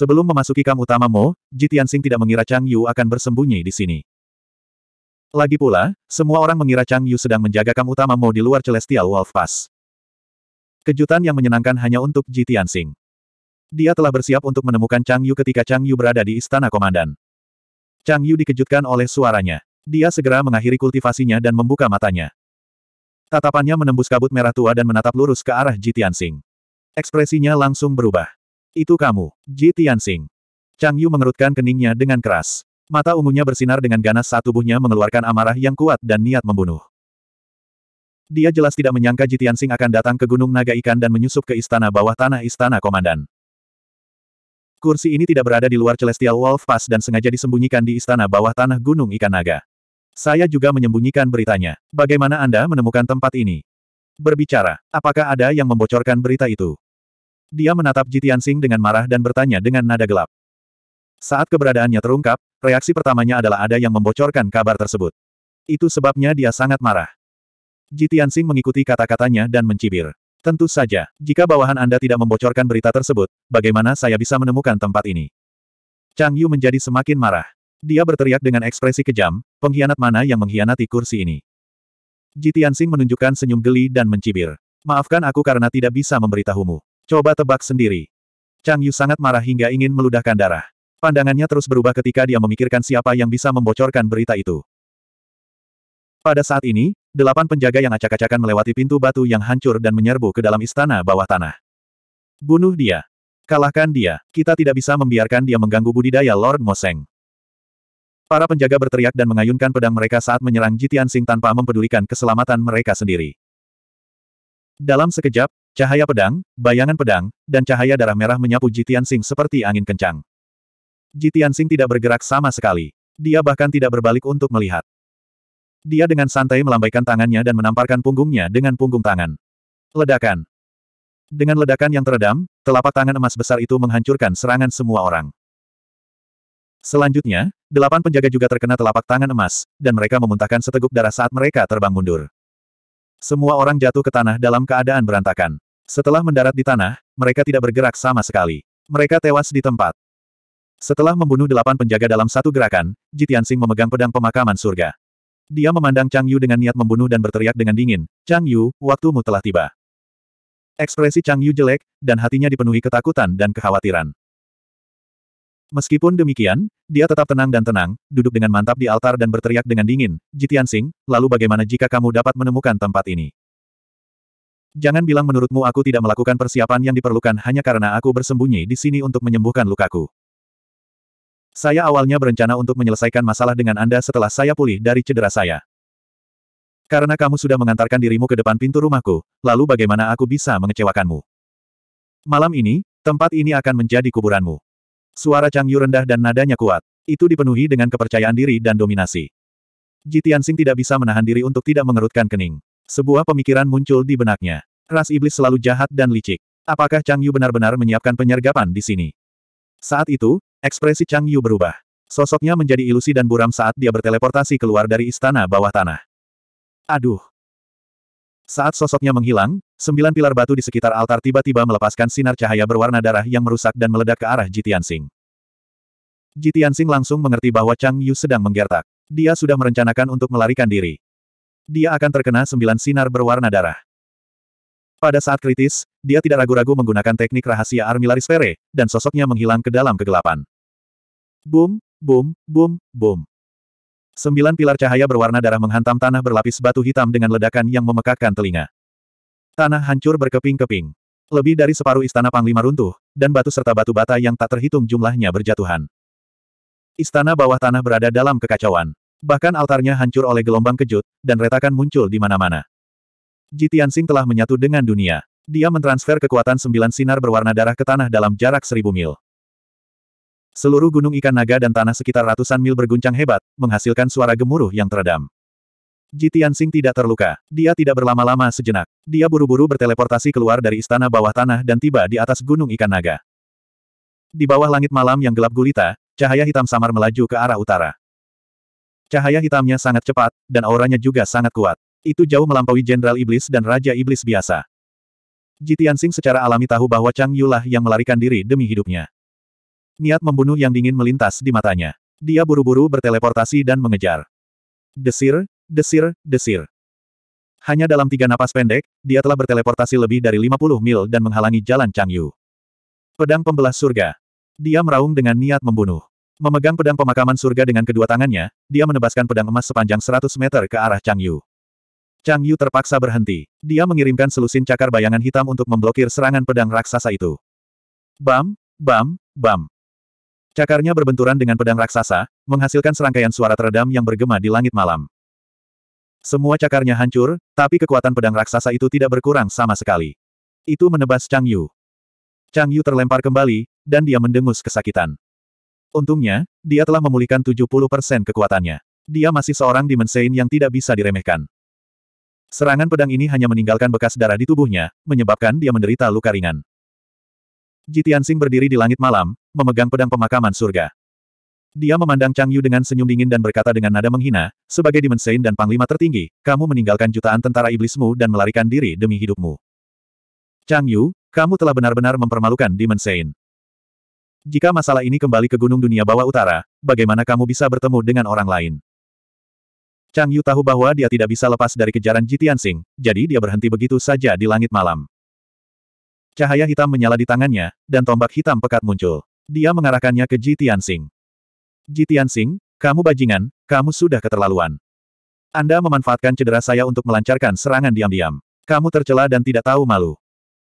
Sebelum memasuki kam utama Mo, Jitiansing tidak mengira Chang Yu akan bersembunyi di sini. Lagi pula, semua orang mengira Chang Yu sedang menjaga kam utama Mo di luar Celestial Wolf Pass. Kejutan yang menyenangkan hanya untuk Jitiansing. Dia telah bersiap untuk menemukan Chang Yu ketika Chang Yu berada di istana komandan. Chang Yu dikejutkan oleh suaranya. Dia segera mengakhiri kultivasinya dan membuka matanya. Tatapannya menembus kabut merah tua dan menatap lurus ke arah Jitiansing. Ekspresinya langsung berubah. Itu kamu, Ji Tianxing. Chang Yu mengerutkan keningnya dengan keras. Mata ungunya bersinar dengan ganas saat tubuhnya mengeluarkan amarah yang kuat dan niat membunuh. Dia jelas tidak menyangka Ji Tianxing akan datang ke Gunung Naga Ikan dan menyusup ke istana bawah tanah istana komandan. Kursi ini tidak berada di luar Celestial Wolf Pass dan sengaja disembunyikan di istana bawah tanah Gunung Ikan Naga. Saya juga menyembunyikan beritanya. Bagaimana Anda menemukan tempat ini? Berbicara, apakah ada yang membocorkan berita itu? Dia menatap Jitian Sing dengan marah dan bertanya dengan nada gelap. Saat keberadaannya terungkap, reaksi pertamanya adalah ada yang membocorkan kabar tersebut. Itu sebabnya dia sangat marah. Jitian Sing mengikuti kata-katanya dan mencibir. Tentu saja, jika bawahan Anda tidak membocorkan berita tersebut, bagaimana saya bisa menemukan tempat ini? Chang Yu menjadi semakin marah. Dia berteriak dengan ekspresi kejam, pengkhianat mana yang mengkhianati kursi ini? Jitian Sing menunjukkan senyum geli dan mencibir. Maafkan aku karena tidak bisa memberitahumu. Coba tebak sendiri. Chang Yu sangat marah hingga ingin meludahkan darah. Pandangannya terus berubah ketika dia memikirkan siapa yang bisa membocorkan berita itu. Pada saat ini, delapan penjaga yang acak-acakan melewati pintu batu yang hancur dan menyerbu ke dalam istana bawah tanah. Bunuh dia. Kalahkan dia. Kita tidak bisa membiarkan dia mengganggu budidaya Lord Moseng. Para penjaga berteriak dan mengayunkan pedang mereka saat menyerang Jitian Sing tanpa mempedulikan keselamatan mereka sendiri. Dalam sekejap, Cahaya pedang, bayangan pedang, dan cahaya darah merah menyapu Jitian Sing seperti angin kencang. Jitian Sing tidak bergerak sama sekali. Dia bahkan tidak berbalik untuk melihat. Dia dengan santai melambaikan tangannya dan menamparkan punggungnya dengan punggung tangan. Ledakan. Dengan ledakan yang teredam, telapak tangan emas besar itu menghancurkan serangan semua orang. Selanjutnya, delapan penjaga juga terkena telapak tangan emas, dan mereka memuntahkan seteguk darah saat mereka terbang mundur. Semua orang jatuh ke tanah dalam keadaan berantakan. Setelah mendarat di tanah, mereka tidak bergerak sama sekali. Mereka tewas di tempat. Setelah membunuh delapan penjaga dalam satu gerakan, Jitiansing memegang pedang pemakaman surga. Dia memandang Chang Yu dengan niat membunuh dan berteriak dengan dingin, Chang Yu, waktumu telah tiba. Ekspresi Chang Yu jelek, dan hatinya dipenuhi ketakutan dan kekhawatiran. Meskipun demikian, dia tetap tenang dan tenang, duduk dengan mantap di altar dan berteriak dengan dingin, Jitiansing, lalu bagaimana jika kamu dapat menemukan tempat ini? Jangan bilang menurutmu aku tidak melakukan persiapan yang diperlukan hanya karena aku bersembunyi di sini untuk menyembuhkan lukaku. Saya awalnya berencana untuk menyelesaikan masalah dengan Anda setelah saya pulih dari cedera saya. Karena kamu sudah mengantarkan dirimu ke depan pintu rumahku, lalu bagaimana aku bisa mengecewakanmu? Malam ini, tempat ini akan menjadi kuburanmu. Suara Chang Yu rendah dan nadanya kuat. Itu dipenuhi dengan kepercayaan diri dan dominasi. Jitian Sing tidak bisa menahan diri untuk tidak mengerutkan kening. Sebuah pemikiran muncul di benaknya. Ras iblis selalu jahat dan licik. Apakah Chang Yu benar-benar menyiapkan penyergapan di sini? Saat itu, ekspresi Chang Yu berubah. Sosoknya menjadi ilusi dan buram saat dia berteleportasi keluar dari istana bawah tanah. Aduh. Saat sosoknya menghilang, sembilan pilar batu di sekitar altar tiba-tiba melepaskan sinar cahaya berwarna darah yang merusak dan meledak ke arah Jitian Sing. Jitian Sing langsung mengerti bahwa Chang Yu sedang menggertak. Dia sudah merencanakan untuk melarikan diri dia akan terkena sembilan sinar berwarna darah. Pada saat kritis, dia tidak ragu-ragu menggunakan teknik rahasia Armilaris Fere, dan sosoknya menghilang ke dalam kegelapan. Boom, boom, boom, boom. Sembilan pilar cahaya berwarna darah menghantam tanah berlapis batu hitam dengan ledakan yang memekakkan telinga. Tanah hancur berkeping-keping. Lebih dari separuh istana Panglima runtuh, dan batu serta batu bata yang tak terhitung jumlahnya berjatuhan. Istana bawah tanah berada dalam kekacauan. Bahkan altarnya hancur oleh gelombang kejut, dan retakan muncul di mana-mana. Ji Tianxing telah menyatu dengan dunia. Dia mentransfer kekuatan sembilan sinar berwarna darah ke tanah dalam jarak seribu mil. Seluruh gunung ikan naga dan tanah sekitar ratusan mil berguncang hebat, menghasilkan suara gemuruh yang teredam. Ji Tianxing tidak terluka. Dia tidak berlama-lama sejenak. Dia buru-buru berteleportasi keluar dari istana bawah tanah dan tiba di atas gunung ikan naga. Di bawah langit malam yang gelap gulita, cahaya hitam samar melaju ke arah utara. Cahaya hitamnya sangat cepat, dan auranya juga sangat kuat. Itu jauh melampaui Jenderal Iblis dan Raja Iblis biasa. Ji Tianxing secara alami tahu bahwa Chang Yulah yang melarikan diri demi hidupnya. Niat membunuh yang dingin melintas di matanya. Dia buru-buru berteleportasi dan mengejar. Desir, desir, desir. Hanya dalam tiga napas pendek, dia telah berteleportasi lebih dari 50 mil dan menghalangi jalan Chang Yu. Pedang Pembelah Surga. Dia meraung dengan niat membunuh. Memegang pedang pemakaman surga dengan kedua tangannya, dia menebaskan pedang emas sepanjang 100 meter ke arah Chang Yu. Chang Yu terpaksa berhenti. Dia mengirimkan selusin cakar bayangan hitam untuk memblokir serangan pedang raksasa itu. Bam, bam, bam. Cakarnya berbenturan dengan pedang raksasa, menghasilkan serangkaian suara teredam yang bergema di langit malam. Semua cakarnya hancur, tapi kekuatan pedang raksasa itu tidak berkurang sama sekali. Itu menebas Chang Yu. Chang Yu terlempar kembali, dan dia mendengus kesakitan. Untungnya, dia telah memulihkan 70% kekuatannya. Dia masih seorang dimensain yang tidak bisa diremehkan. Serangan pedang ini hanya meninggalkan bekas darah di tubuhnya, menyebabkan dia menderita luka ringan. Jitiansing berdiri di langit malam, memegang pedang pemakaman surga. Dia memandang Chang Yu dengan senyum dingin dan berkata dengan nada menghina, sebagai dimensain dan Panglima tertinggi, kamu meninggalkan jutaan tentara iblismu dan melarikan diri demi hidupmu. Chang Yu, kamu telah benar-benar mempermalukan dimensain. Jika masalah ini kembali ke Gunung Dunia Bawah Utara, bagaimana kamu bisa bertemu dengan orang lain? Chang Yu tahu bahwa dia tidak bisa lepas dari kejaran Jitian Sing, jadi dia berhenti begitu saja di langit malam. Cahaya hitam menyala di tangannya, dan tombak hitam pekat muncul. Dia mengarahkannya ke Jitian Sing. Jitian Sing, kamu bajingan, kamu sudah keterlaluan. Anda memanfaatkan cedera saya untuk melancarkan serangan diam-diam. Kamu tercela dan tidak tahu malu.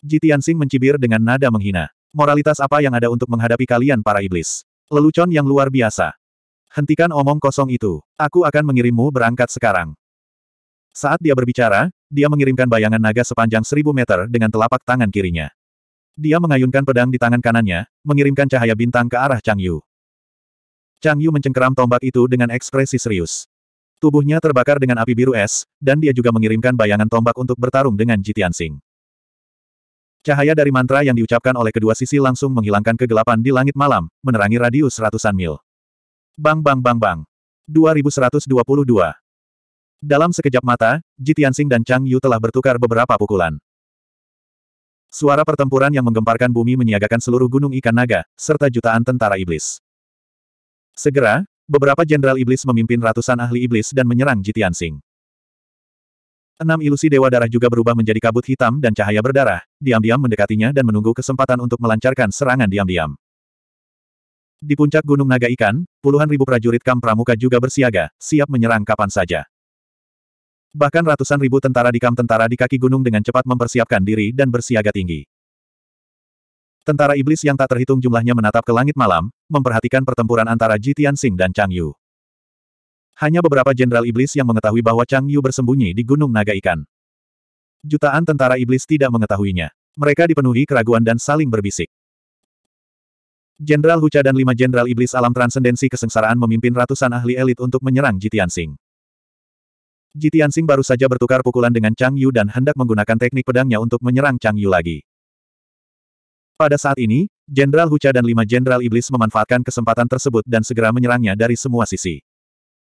Jitian Sing mencibir dengan nada menghina. Moralitas apa yang ada untuk menghadapi kalian para iblis? Lelucon yang luar biasa. Hentikan omong kosong itu. Aku akan mengirimmu berangkat sekarang. Saat dia berbicara, dia mengirimkan bayangan naga sepanjang seribu meter dengan telapak tangan kirinya. Dia mengayunkan pedang di tangan kanannya, mengirimkan cahaya bintang ke arah Chang Yu. Chang Yu mencengkeram tombak itu dengan ekspresi serius. Tubuhnya terbakar dengan api biru es, dan dia juga mengirimkan bayangan tombak untuk bertarung dengan Jitian Sing. Cahaya dari mantra yang diucapkan oleh kedua sisi langsung menghilangkan kegelapan di langit malam, menerangi radius ratusan mil. Bang bang bang bang. 2122. Dalam sekejap mata, Ji Tianxing dan Chang Yu telah bertukar beberapa pukulan. Suara pertempuran yang menggemparkan bumi menyiagakan seluruh gunung ikan naga, serta jutaan tentara iblis. Segera, beberapa jenderal iblis memimpin ratusan ahli iblis dan menyerang Ji Tianxing. Enam ilusi Dewa Darah juga berubah menjadi kabut hitam dan cahaya berdarah, diam-diam mendekatinya dan menunggu kesempatan untuk melancarkan serangan diam-diam. Di puncak Gunung Naga Ikan, puluhan ribu prajurit Kam Pramuka juga bersiaga, siap menyerang kapan saja. Bahkan ratusan ribu tentara di Kam tentara di kaki gunung dengan cepat mempersiapkan diri dan bersiaga tinggi. Tentara iblis yang tak terhitung jumlahnya menatap ke langit malam, memperhatikan pertempuran antara Jitian Sing dan Chang Yu. Hanya beberapa jenderal iblis yang mengetahui bahwa Chang Yu bersembunyi di Gunung Naga Ikan. Jutaan tentara iblis tidak mengetahuinya. Mereka dipenuhi keraguan dan saling berbisik. Jenderal Hucha dan lima jenderal iblis alam transendensi kesengsaraan memimpin ratusan ahli elit untuk menyerang Jitian Sing. Jitian Sing baru saja bertukar pukulan dengan Chang Yu dan hendak menggunakan teknik pedangnya untuk menyerang Chang Yu lagi. Pada saat ini, Jenderal Hucha dan lima jenderal iblis memanfaatkan kesempatan tersebut dan segera menyerangnya dari semua sisi.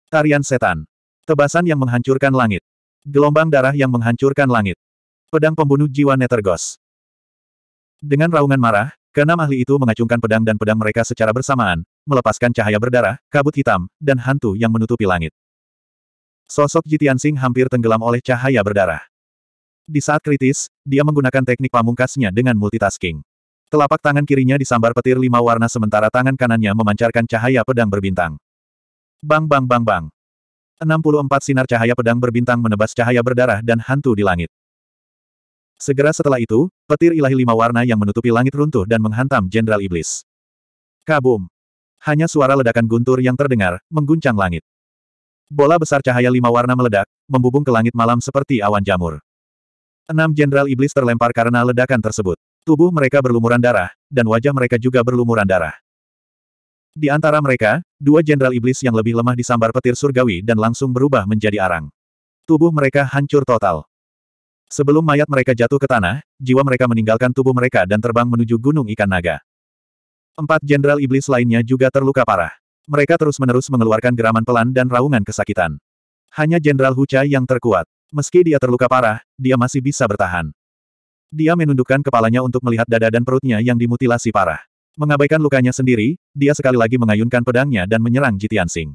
Tarian setan. Tebasan yang menghancurkan langit. Gelombang darah yang menghancurkan langit. Pedang pembunuh jiwa Nethergos. Dengan raungan marah, keenam ahli itu mengacungkan pedang dan pedang mereka secara bersamaan, melepaskan cahaya berdarah, kabut hitam, dan hantu yang menutupi langit. Sosok Jitian Jitiansing hampir tenggelam oleh cahaya berdarah. Di saat kritis, dia menggunakan teknik pamungkasnya dengan multitasking. Telapak tangan kirinya disambar petir lima warna sementara tangan kanannya memancarkan cahaya pedang berbintang. Bang bang bang bang. 64 sinar cahaya pedang berbintang menebas cahaya berdarah dan hantu di langit. Segera setelah itu, petir ilahi lima warna yang menutupi langit runtuh dan menghantam Jenderal Iblis. Kabum! Hanya suara ledakan guntur yang terdengar, mengguncang langit. Bola besar cahaya lima warna meledak, membubung ke langit malam seperti awan jamur. Enam Jenderal Iblis terlempar karena ledakan tersebut. Tubuh mereka berlumuran darah, dan wajah mereka juga berlumuran darah. Di antara mereka, dua jenderal iblis yang lebih lemah disambar petir surgawi dan langsung berubah menjadi arang. Tubuh mereka hancur total. Sebelum mayat mereka jatuh ke tanah, jiwa mereka meninggalkan tubuh mereka dan terbang menuju Gunung Ikan Naga. Empat jenderal iblis lainnya juga terluka parah. Mereka terus-menerus mengeluarkan geraman pelan dan raungan kesakitan. Hanya Jenderal Hucha yang terkuat. Meski dia terluka parah, dia masih bisa bertahan. Dia menundukkan kepalanya untuk melihat dada dan perutnya yang dimutilasi parah. Mengabaikan lukanya sendiri, dia sekali lagi mengayunkan pedangnya dan menyerang Jitian Sing.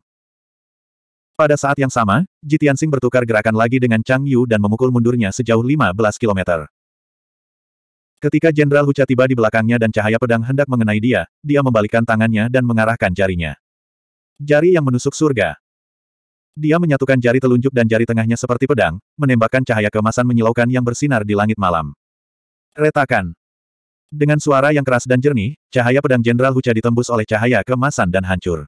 Pada saat yang sama, Jitian Sing bertukar gerakan lagi dengan Chang Yu dan memukul mundurnya sejauh 15 kilometer. Ketika Jenderal Hucha tiba di belakangnya dan cahaya pedang hendak mengenai dia, dia membalikkan tangannya dan mengarahkan jarinya. Jari yang menusuk surga. Dia menyatukan jari telunjuk dan jari tengahnya seperti pedang, menembakkan cahaya kemasan menyilaukan yang bersinar di langit malam. Retakan. Dengan suara yang keras dan jernih, cahaya pedang Jenderal Hucha ditembus oleh cahaya kemasan dan hancur.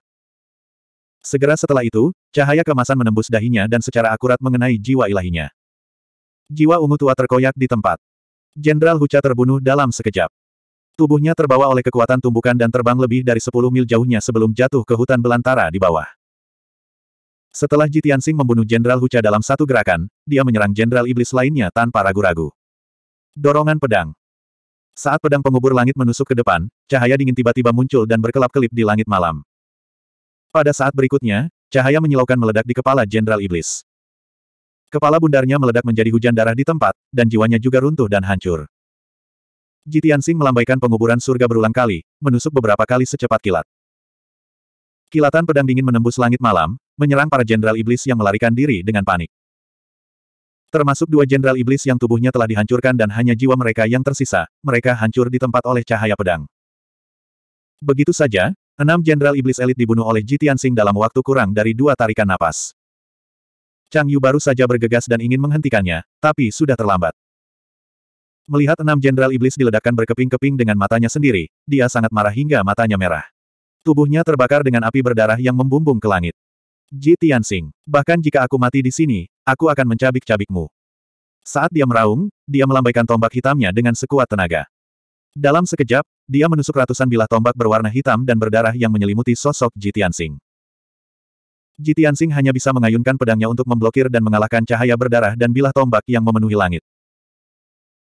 Segera setelah itu, cahaya kemasan menembus dahinya dan secara akurat mengenai jiwa ilahinya. Jiwa ungu tua terkoyak di tempat. Jenderal Hucha terbunuh dalam sekejap. Tubuhnya terbawa oleh kekuatan tumbukan dan terbang lebih dari 10 mil jauhnya sebelum jatuh ke hutan belantara di bawah. Setelah Jitian Sing membunuh Jenderal Hucha dalam satu gerakan, dia menyerang Jenderal Iblis lainnya tanpa ragu-ragu. Dorongan pedang. Saat pedang pengubur langit menusuk ke depan, cahaya dingin tiba-tiba muncul dan berkelap-kelip di langit malam. Pada saat berikutnya, cahaya menyilaukan meledak di kepala Jenderal Iblis. Kepala bundarnya meledak menjadi hujan darah di tempat, dan jiwanya juga runtuh dan hancur. Jitian Sing melambaikan penguburan surga berulang kali, menusuk beberapa kali secepat kilat. Kilatan pedang dingin menembus langit malam, menyerang para jenderal iblis yang melarikan diri dengan panik. Termasuk dua jenderal iblis yang tubuhnya telah dihancurkan dan hanya jiwa mereka yang tersisa, mereka hancur di tempat oleh cahaya pedang. Begitu saja, enam jenderal iblis elit dibunuh oleh Ji Tianxing dalam waktu kurang dari dua tarikan napas. Chang Yu baru saja bergegas dan ingin menghentikannya, tapi sudah terlambat. Melihat enam jenderal iblis diledakkan berkeping-keping dengan matanya sendiri, dia sangat marah hingga matanya merah. Tubuhnya terbakar dengan api berdarah yang membumbung ke langit. Ji Tianxing, bahkan jika aku mati di sini, aku akan mencabik-cabikmu. Saat dia meraung, dia melambaikan tombak hitamnya dengan sekuat tenaga. Dalam sekejap, dia menusuk ratusan bilah tombak berwarna hitam dan berdarah yang menyelimuti sosok Ji Tianxing. Ji Tianxing hanya bisa mengayunkan pedangnya untuk memblokir dan mengalahkan cahaya berdarah dan bilah tombak yang memenuhi langit.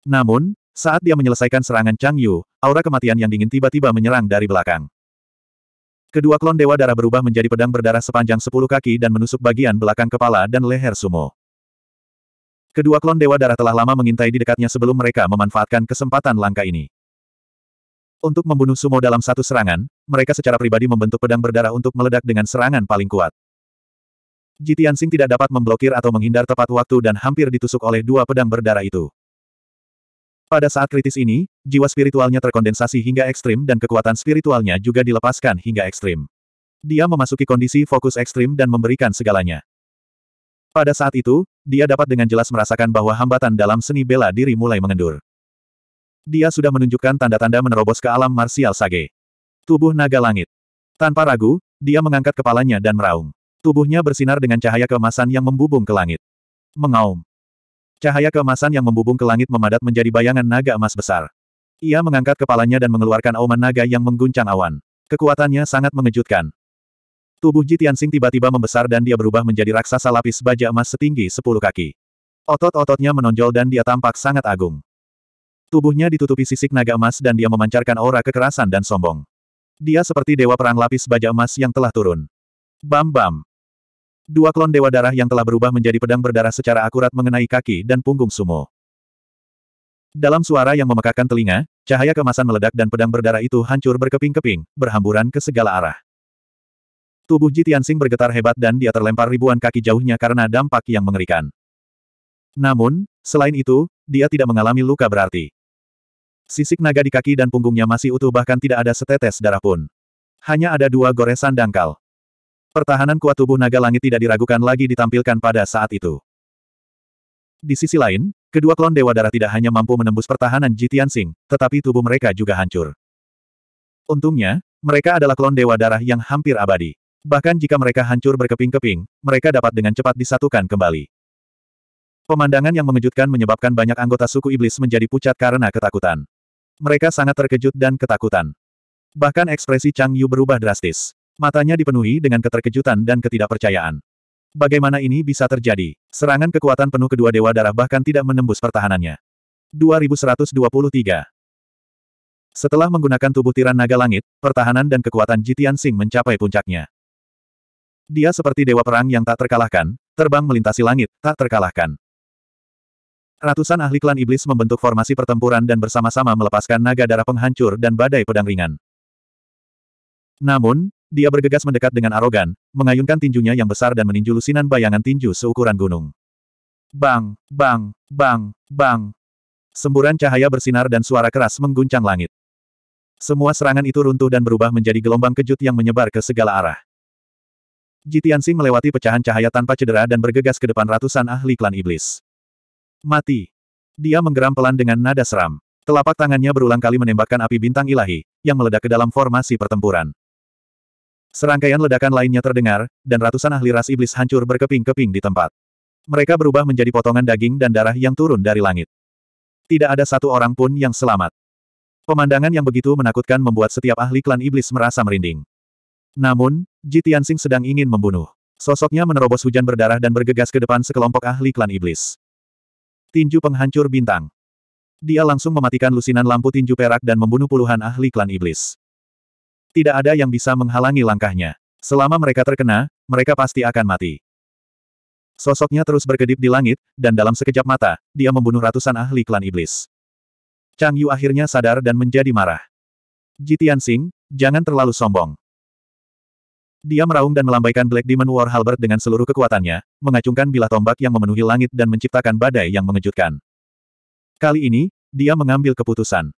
Namun, saat dia menyelesaikan serangan Chang Yu, aura kematian yang dingin tiba-tiba menyerang dari belakang. Kedua klon Dewa Darah berubah menjadi pedang berdarah sepanjang sepuluh kaki dan menusuk bagian belakang kepala dan leher Sumo. Kedua klon Dewa Darah telah lama mengintai di dekatnya sebelum mereka memanfaatkan kesempatan langka ini. Untuk membunuh Sumo dalam satu serangan, mereka secara pribadi membentuk pedang berdarah untuk meledak dengan serangan paling kuat. Jitian Sing tidak dapat memblokir atau menghindar tepat waktu dan hampir ditusuk oleh dua pedang berdarah itu. Pada saat kritis ini, jiwa spiritualnya terkondensasi hingga ekstrim dan kekuatan spiritualnya juga dilepaskan hingga ekstrim. Dia memasuki kondisi fokus ekstrim dan memberikan segalanya. Pada saat itu, dia dapat dengan jelas merasakan bahwa hambatan dalam seni bela diri mulai mengendur. Dia sudah menunjukkan tanda-tanda menerobos ke alam marsial sage. Tubuh naga langit. Tanpa ragu, dia mengangkat kepalanya dan meraung. Tubuhnya bersinar dengan cahaya keemasan yang membubung ke langit. Mengaum. Cahaya keemasan yang membubung ke langit memadat menjadi bayangan naga emas besar. Ia mengangkat kepalanya dan mengeluarkan auman naga yang mengguncang awan. Kekuatannya sangat mengejutkan. Tubuh Ji Tianxing tiba-tiba membesar dan dia berubah menjadi raksasa lapis baja emas setinggi 10 kaki. Otot-ototnya menonjol dan dia tampak sangat agung. Tubuhnya ditutupi sisik naga emas dan dia memancarkan aura kekerasan dan sombong. Dia seperti dewa perang lapis baja emas yang telah turun. Bam-bam. Dua klon dewa darah yang telah berubah menjadi pedang berdarah secara akurat mengenai kaki dan punggung sumo. Dalam suara yang memekakan telinga, cahaya kemasan meledak dan pedang berdarah itu hancur berkeping-keping, berhamburan ke segala arah. Tubuh Ji Tianxing bergetar hebat dan dia terlempar ribuan kaki jauhnya karena dampak yang mengerikan. Namun, selain itu, dia tidak mengalami luka berarti. Sisik naga di kaki dan punggungnya masih utuh bahkan tidak ada setetes darah pun. Hanya ada dua goresan dangkal. Pertahanan kuat tubuh naga langit tidak diragukan lagi ditampilkan pada saat itu. Di sisi lain, kedua klon Dewa Darah tidak hanya mampu menembus pertahanan Jitian Sing, tetapi tubuh mereka juga hancur. Untungnya, mereka adalah klon Dewa Darah yang hampir abadi. Bahkan jika mereka hancur berkeping-keping, mereka dapat dengan cepat disatukan kembali. Pemandangan yang mengejutkan menyebabkan banyak anggota suku iblis menjadi pucat karena ketakutan. Mereka sangat terkejut dan ketakutan. Bahkan ekspresi Chang Yu berubah drastis. Matanya dipenuhi dengan keterkejutan dan ketidakpercayaan. Bagaimana ini bisa terjadi? Serangan kekuatan penuh kedua dewa darah bahkan tidak menembus pertahanannya. 2123 Setelah menggunakan tubuh tiran naga langit, pertahanan dan kekuatan Jitian Sing mencapai puncaknya. Dia seperti dewa perang yang tak terkalahkan, terbang melintasi langit, tak terkalahkan. Ratusan ahli klan iblis membentuk formasi pertempuran dan bersama-sama melepaskan naga darah penghancur dan badai pedang ringan. Namun, dia bergegas mendekat dengan arogan, mengayunkan tinjunya yang besar dan meninju lusinan bayangan tinju seukuran gunung. Bang, bang, bang, bang. Semburan cahaya bersinar dan suara keras mengguncang langit. Semua serangan itu runtuh dan berubah menjadi gelombang kejut yang menyebar ke segala arah. Jitiansing melewati pecahan cahaya tanpa cedera dan bergegas ke depan ratusan ahli klan iblis. Mati. Dia menggeram pelan dengan nada seram. Telapak tangannya berulang kali menembakkan api bintang ilahi, yang meledak ke dalam formasi pertempuran. Serangkaian ledakan lainnya terdengar, dan ratusan ahli ras iblis hancur berkeping-keping di tempat. Mereka berubah menjadi potongan daging dan darah yang turun dari langit. Tidak ada satu orang pun yang selamat. Pemandangan yang begitu menakutkan membuat setiap ahli klan iblis merasa merinding. Namun, Ji Tianxing sedang ingin membunuh. Sosoknya menerobos hujan berdarah dan bergegas ke depan sekelompok ahli klan iblis. Tinju penghancur bintang. Dia langsung mematikan lusinan lampu tinju perak dan membunuh puluhan ahli klan iblis. Tidak ada yang bisa menghalangi langkahnya. Selama mereka terkena, mereka pasti akan mati. Sosoknya terus berkedip di langit, dan dalam sekejap mata, dia membunuh ratusan ahli klan iblis. Chang Yu akhirnya sadar dan menjadi marah. Jitian Sing, jangan terlalu sombong. Dia meraung dan melambaikan Black Demon War Halbert dengan seluruh kekuatannya, mengacungkan bilah tombak yang memenuhi langit dan menciptakan badai yang mengejutkan. Kali ini, dia mengambil keputusan.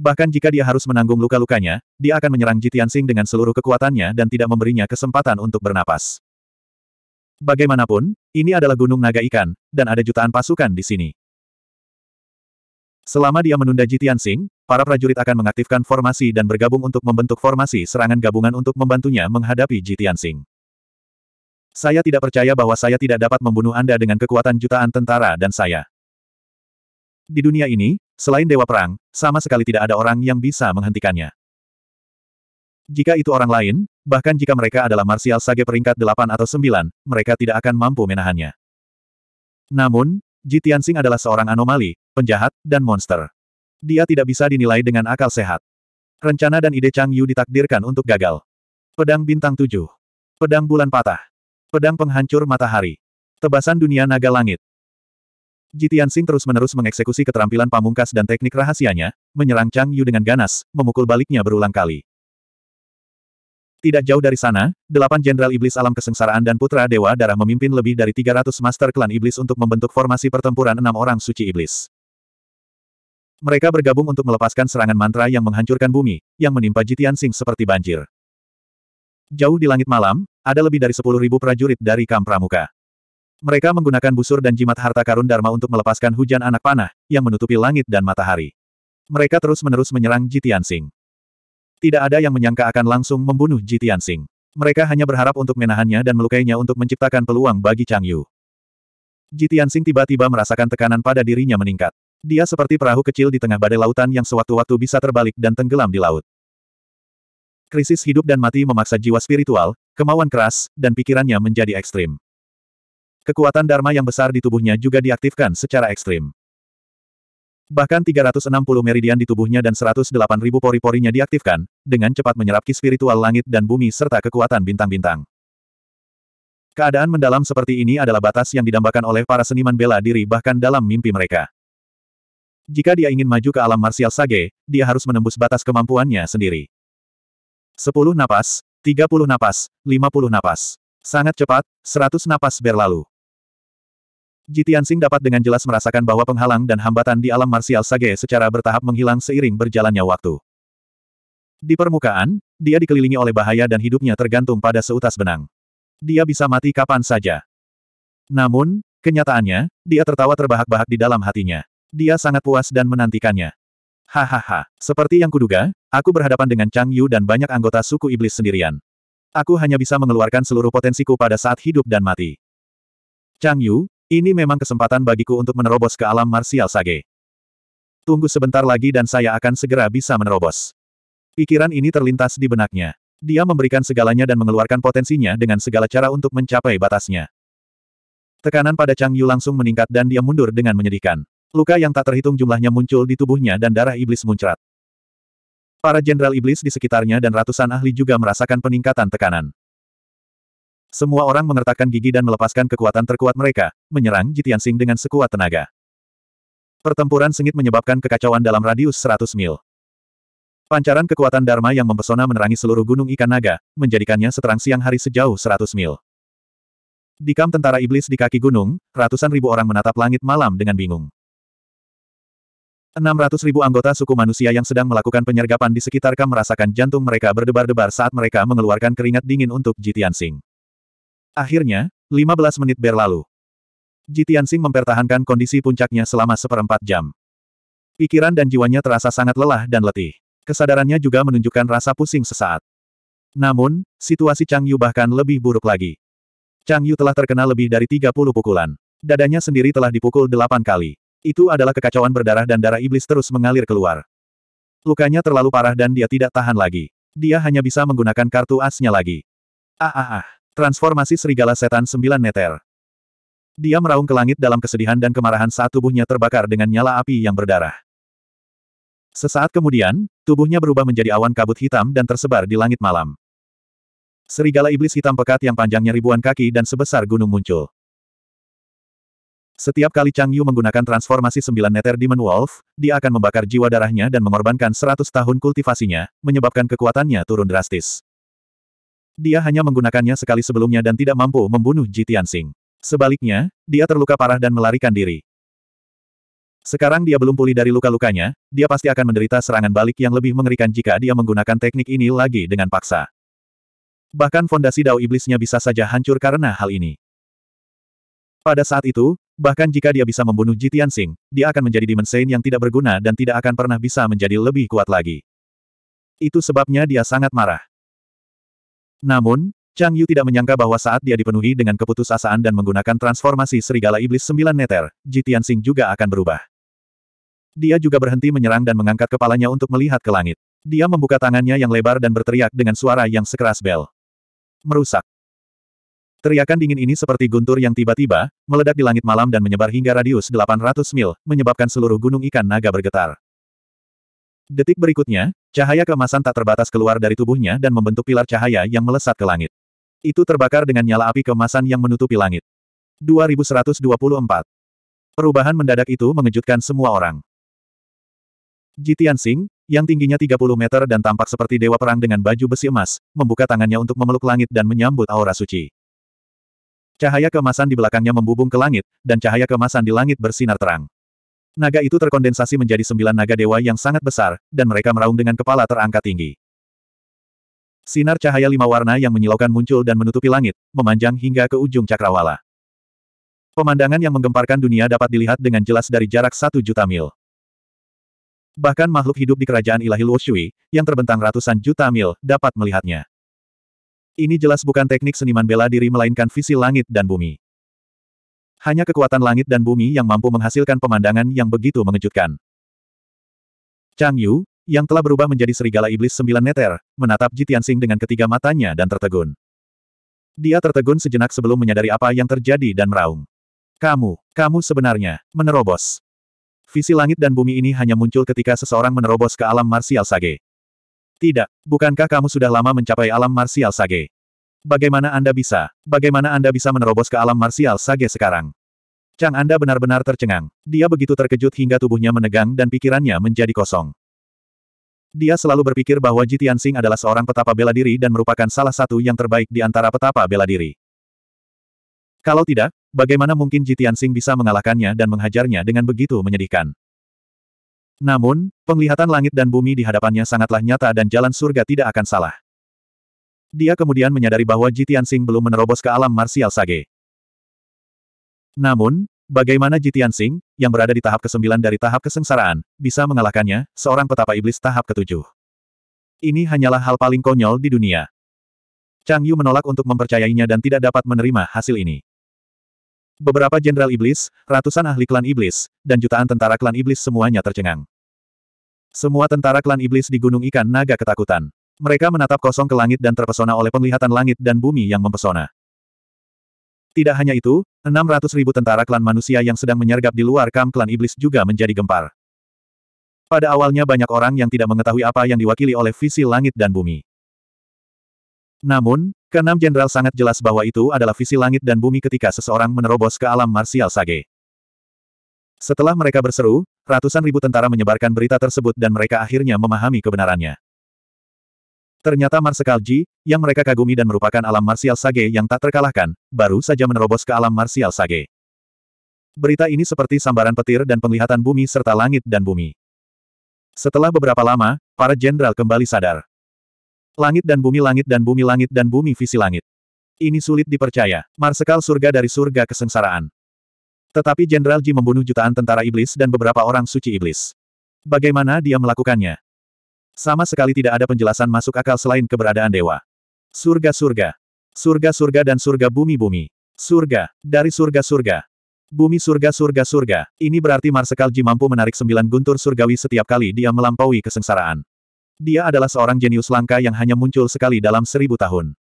Bahkan jika dia harus menanggung luka-lukanya, dia akan menyerang Jitian Sing dengan seluruh kekuatannya dan tidak memberinya kesempatan untuk bernapas. Bagaimanapun, ini adalah gunung naga ikan, dan ada jutaan pasukan di sini. Selama dia menunda Jitian Sing, para prajurit akan mengaktifkan formasi dan bergabung untuk membentuk formasi serangan gabungan untuk membantunya menghadapi Jitian Sing. Saya tidak percaya bahwa saya tidak dapat membunuh Anda dengan kekuatan jutaan tentara dan saya. Di dunia ini, selain Dewa Perang, sama sekali tidak ada orang yang bisa menghentikannya. Jika itu orang lain, bahkan jika mereka adalah Martial Sage peringkat 8 atau 9, mereka tidak akan mampu menahannya. Namun, Ji Tianxing adalah seorang anomali, penjahat, dan monster. Dia tidak bisa dinilai dengan akal sehat. Rencana dan ide Chang Yu ditakdirkan untuk gagal. Pedang Bintang Tujuh, Pedang Bulan Patah. Pedang Penghancur Matahari. Tebasan Dunia Naga Langit. Jitian Sing terus-menerus mengeksekusi keterampilan pamungkas dan teknik rahasianya, menyerang Chang Yu dengan ganas, memukul baliknya berulang kali. Tidak jauh dari sana, delapan jenderal iblis alam kesengsaraan dan putra dewa darah memimpin lebih dari 300 master klan iblis untuk membentuk formasi pertempuran enam orang suci iblis. Mereka bergabung untuk melepaskan serangan mantra yang menghancurkan bumi, yang menimpa Jitian Sing seperti banjir. Jauh di langit malam, ada lebih dari sepuluh ribu prajurit dari Kam Pramuka. Mereka menggunakan busur dan jimat harta karun Dharma untuk melepaskan hujan anak panah, yang menutupi langit dan matahari. Mereka terus-menerus menyerang Jitian Singh. Tidak ada yang menyangka akan langsung membunuh Jitian Singh. Mereka hanya berharap untuk menahannya dan melukainya untuk menciptakan peluang bagi Chang Yu. Jitian Singh tiba-tiba merasakan tekanan pada dirinya meningkat. Dia seperti perahu kecil di tengah badai lautan yang sewaktu-waktu bisa terbalik dan tenggelam di laut. Krisis hidup dan mati memaksa jiwa spiritual, kemauan keras, dan pikirannya menjadi ekstrim. Kekuatan Dharma yang besar di tubuhnya juga diaktifkan secara ekstrim. Bahkan 360 meridian di tubuhnya dan 108.000 pori-porinya diaktifkan, dengan cepat menyerap ki spiritual langit dan bumi serta kekuatan bintang-bintang. Keadaan mendalam seperti ini adalah batas yang didambakan oleh para seniman bela diri bahkan dalam mimpi mereka. Jika dia ingin maju ke alam marsial sage, dia harus menembus batas kemampuannya sendiri. 10 napas, 30 napas, 50 napas. Sangat cepat, 100 napas berlalu. Jitian Sing dapat dengan jelas merasakan bahwa penghalang dan hambatan di alam marsial Sage secara bertahap menghilang seiring berjalannya waktu. Di permukaan, dia dikelilingi oleh bahaya dan hidupnya tergantung pada seutas benang. Dia bisa mati kapan saja. Namun, kenyataannya, dia tertawa terbahak-bahak di dalam hatinya. Dia sangat puas dan menantikannya. Hahaha, seperti yang kuduga, aku berhadapan dengan Chang Yu dan banyak anggota suku iblis sendirian. Aku hanya bisa mengeluarkan seluruh potensiku pada saat hidup dan mati. Chang Yu, ini memang kesempatan bagiku untuk menerobos ke alam marsial sage. Tunggu sebentar lagi dan saya akan segera bisa menerobos. Pikiran ini terlintas di benaknya. Dia memberikan segalanya dan mengeluarkan potensinya dengan segala cara untuk mencapai batasnya. Tekanan pada Chang Yu langsung meningkat dan dia mundur dengan menyedihkan. Luka yang tak terhitung jumlahnya muncul di tubuhnya dan darah iblis muncrat. Para jenderal iblis di sekitarnya dan ratusan ahli juga merasakan peningkatan tekanan. Semua orang mengertakkan gigi dan melepaskan kekuatan terkuat mereka, menyerang Jitian Jitiansing dengan sekuat tenaga. Pertempuran sengit menyebabkan kekacauan dalam radius 100 mil. Pancaran kekuatan Dharma yang mempesona menerangi seluruh gunung ikan naga, menjadikannya seterang siang hari sejauh 100 mil. Di kamp tentara iblis di kaki gunung, ratusan ribu orang menatap langit malam dengan bingung. 600 ribu anggota suku manusia yang sedang melakukan penyergapan di sekitar kamp merasakan jantung mereka berdebar-debar saat mereka mengeluarkan keringat dingin untuk Jitian Singh. Akhirnya, 15 menit berlalu. Jitiansing mempertahankan kondisi puncaknya selama seperempat jam. Pikiran dan jiwanya terasa sangat lelah dan letih. Kesadarannya juga menunjukkan rasa pusing sesaat. Namun, situasi Chang Yu bahkan lebih buruk lagi. Chang Yu telah terkena lebih dari 30 pukulan. Dadanya sendiri telah dipukul delapan kali. Itu adalah kekacauan berdarah dan darah iblis terus mengalir keluar. Lukanya terlalu parah dan dia tidak tahan lagi. Dia hanya bisa menggunakan kartu asnya lagi. Ah ah ah. Transformasi Serigala Setan Sembilan Meter. Dia meraung ke langit dalam kesedihan dan kemarahan saat tubuhnya terbakar dengan nyala api yang berdarah. Sesaat kemudian, tubuhnya berubah menjadi awan kabut hitam dan tersebar di langit malam. Serigala iblis hitam pekat yang panjangnya ribuan kaki dan sebesar gunung muncul. Setiap kali Chang Yu menggunakan transformasi sembilan neter Demon Wolf, dia akan membakar jiwa darahnya dan mengorbankan seratus tahun kultivasinya, menyebabkan kekuatannya turun drastis. Dia hanya menggunakannya sekali sebelumnya dan tidak mampu membunuh Jitian Tianxing. Sebaliknya, dia terluka parah dan melarikan diri. Sekarang dia belum pulih dari luka-lukanya, dia pasti akan menderita serangan balik yang lebih mengerikan jika dia menggunakan teknik ini lagi dengan paksa. Bahkan fondasi dao iblisnya bisa saja hancur karena hal ini. Pada saat itu, bahkan jika dia bisa membunuh Jitian Tianxing, dia akan menjadi Demon Saint yang tidak berguna dan tidak akan pernah bisa menjadi lebih kuat lagi. Itu sebabnya dia sangat marah. Namun, Chang Yu tidak menyangka bahwa saat dia dipenuhi dengan keputusasaan dan menggunakan transformasi serigala iblis sembilan neter, Ji juga akan berubah. Dia juga berhenti menyerang dan mengangkat kepalanya untuk melihat ke langit. Dia membuka tangannya yang lebar dan berteriak dengan suara yang sekeras bel. Merusak. Teriakan dingin ini seperti guntur yang tiba-tiba, meledak di langit malam dan menyebar hingga radius 800 mil, menyebabkan seluruh gunung ikan naga bergetar. Detik berikutnya, cahaya keemasan tak terbatas keluar dari tubuhnya dan membentuk pilar cahaya yang melesat ke langit. Itu terbakar dengan nyala api keemasan yang menutupi langit. 2124. Perubahan mendadak itu mengejutkan semua orang. Jitian Singh, yang tingginya 30 meter dan tampak seperti dewa perang dengan baju besi emas, membuka tangannya untuk memeluk langit dan menyambut aura suci. Cahaya kemasan di belakangnya membubung ke langit, dan cahaya kemasan di langit bersinar terang. Naga itu terkondensasi menjadi sembilan naga dewa yang sangat besar, dan mereka meraung dengan kepala terangkat tinggi. Sinar cahaya lima warna yang menyilaukan muncul dan menutupi langit, memanjang hingga ke ujung cakrawala. Pemandangan yang menggemparkan dunia dapat dilihat dengan jelas dari jarak satu juta mil. Bahkan makhluk hidup di kerajaan ilahi Luoshui, yang terbentang ratusan juta mil, dapat melihatnya. Ini jelas bukan teknik seniman bela diri melainkan visi langit dan bumi. Hanya kekuatan langit dan bumi yang mampu menghasilkan pemandangan yang begitu mengejutkan. Chang Yu, yang telah berubah menjadi serigala iblis sembilan neter, menatap Jitian Tianxing dengan ketiga matanya dan tertegun. Dia tertegun sejenak sebelum menyadari apa yang terjadi dan meraung. Kamu, kamu sebenarnya, menerobos. Visi langit dan bumi ini hanya muncul ketika seseorang menerobos ke alam marsial sage. Tidak, bukankah kamu sudah lama mencapai alam marsial sage? Bagaimana Anda bisa? Bagaimana Anda bisa menerobos ke alam marsial sage sekarang? Chang Anda benar-benar tercengang. Dia begitu terkejut hingga tubuhnya menegang dan pikirannya menjadi kosong. Dia selalu berpikir bahwa Jitian adalah seorang petapa bela diri dan merupakan salah satu yang terbaik di antara petapa bela diri. Kalau tidak, bagaimana mungkin Jitian bisa mengalahkannya dan menghajarnya dengan begitu menyedihkan? Namun, penglihatan langit dan bumi di hadapannya sangatlah nyata dan jalan surga tidak akan salah. Dia kemudian menyadari bahwa Jitian Sing belum menerobos ke alam marsial sage. Namun, bagaimana Jitian Sing, yang berada di tahap ke-9 dari tahap kesengsaraan, bisa mengalahkannya, seorang petapa iblis tahap ke-7? Ini hanyalah hal paling konyol di dunia. Chang Yu menolak untuk mempercayainya dan tidak dapat menerima hasil ini. Beberapa jenderal iblis, ratusan ahli klan iblis, dan jutaan tentara klan iblis semuanya tercengang. Semua tentara klan iblis di Gunung Ikan Naga ketakutan. Mereka menatap kosong ke langit dan terpesona oleh penglihatan langit dan bumi yang mempesona. Tidak hanya itu, 600 ribu tentara klan manusia yang sedang menyergap di luar kam klan iblis juga menjadi gempar. Pada awalnya banyak orang yang tidak mengetahui apa yang diwakili oleh visi langit dan bumi. Namun, keenam jenderal sangat jelas bahwa itu adalah visi langit dan bumi ketika seseorang menerobos ke alam marsial sage. Setelah mereka berseru, ratusan ribu tentara menyebarkan berita tersebut dan mereka akhirnya memahami kebenarannya. Ternyata Marsekal Ji, yang mereka kagumi dan merupakan alam marsial Sage yang tak terkalahkan, baru saja menerobos ke alam marsial Sage. Berita ini seperti sambaran petir dan penglihatan bumi serta langit dan bumi. Setelah beberapa lama, para jenderal kembali sadar. Langit dan bumi langit dan bumi langit dan bumi visi langit. Ini sulit dipercaya, Marsikal surga dari surga kesengsaraan. Tetapi Jenderal Ji membunuh jutaan tentara iblis dan beberapa orang suci iblis. Bagaimana dia melakukannya? Sama sekali tidak ada penjelasan masuk akal selain keberadaan dewa. Surga-surga. Surga-surga dan surga bumi-bumi. Surga. Dari surga-surga. Bumi surga-surga-surga. Ini berarti Marsekal Ji mampu menarik sembilan guntur surgawi setiap kali dia melampaui kesengsaraan. Dia adalah seorang jenius langka yang hanya muncul sekali dalam seribu tahun.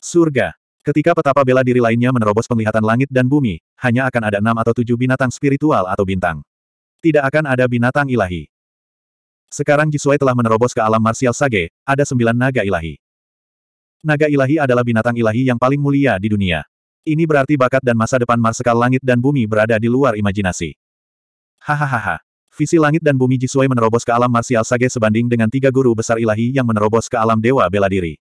Surga. Ketika petapa bela diri lainnya menerobos penglihatan langit dan bumi, hanya akan ada enam atau tujuh binatang spiritual atau bintang. Tidak akan ada binatang ilahi. Sekarang Jisui telah menerobos ke alam marsial Sage, ada sembilan naga ilahi. Naga ilahi adalah binatang ilahi yang paling mulia di dunia. Ini berarti bakat dan masa depan Marsikal langit dan bumi berada di luar imajinasi. Hahaha. Visi langit dan bumi Jisui menerobos ke alam marsial Sage sebanding dengan tiga guru besar ilahi yang menerobos ke alam dewa bela diri.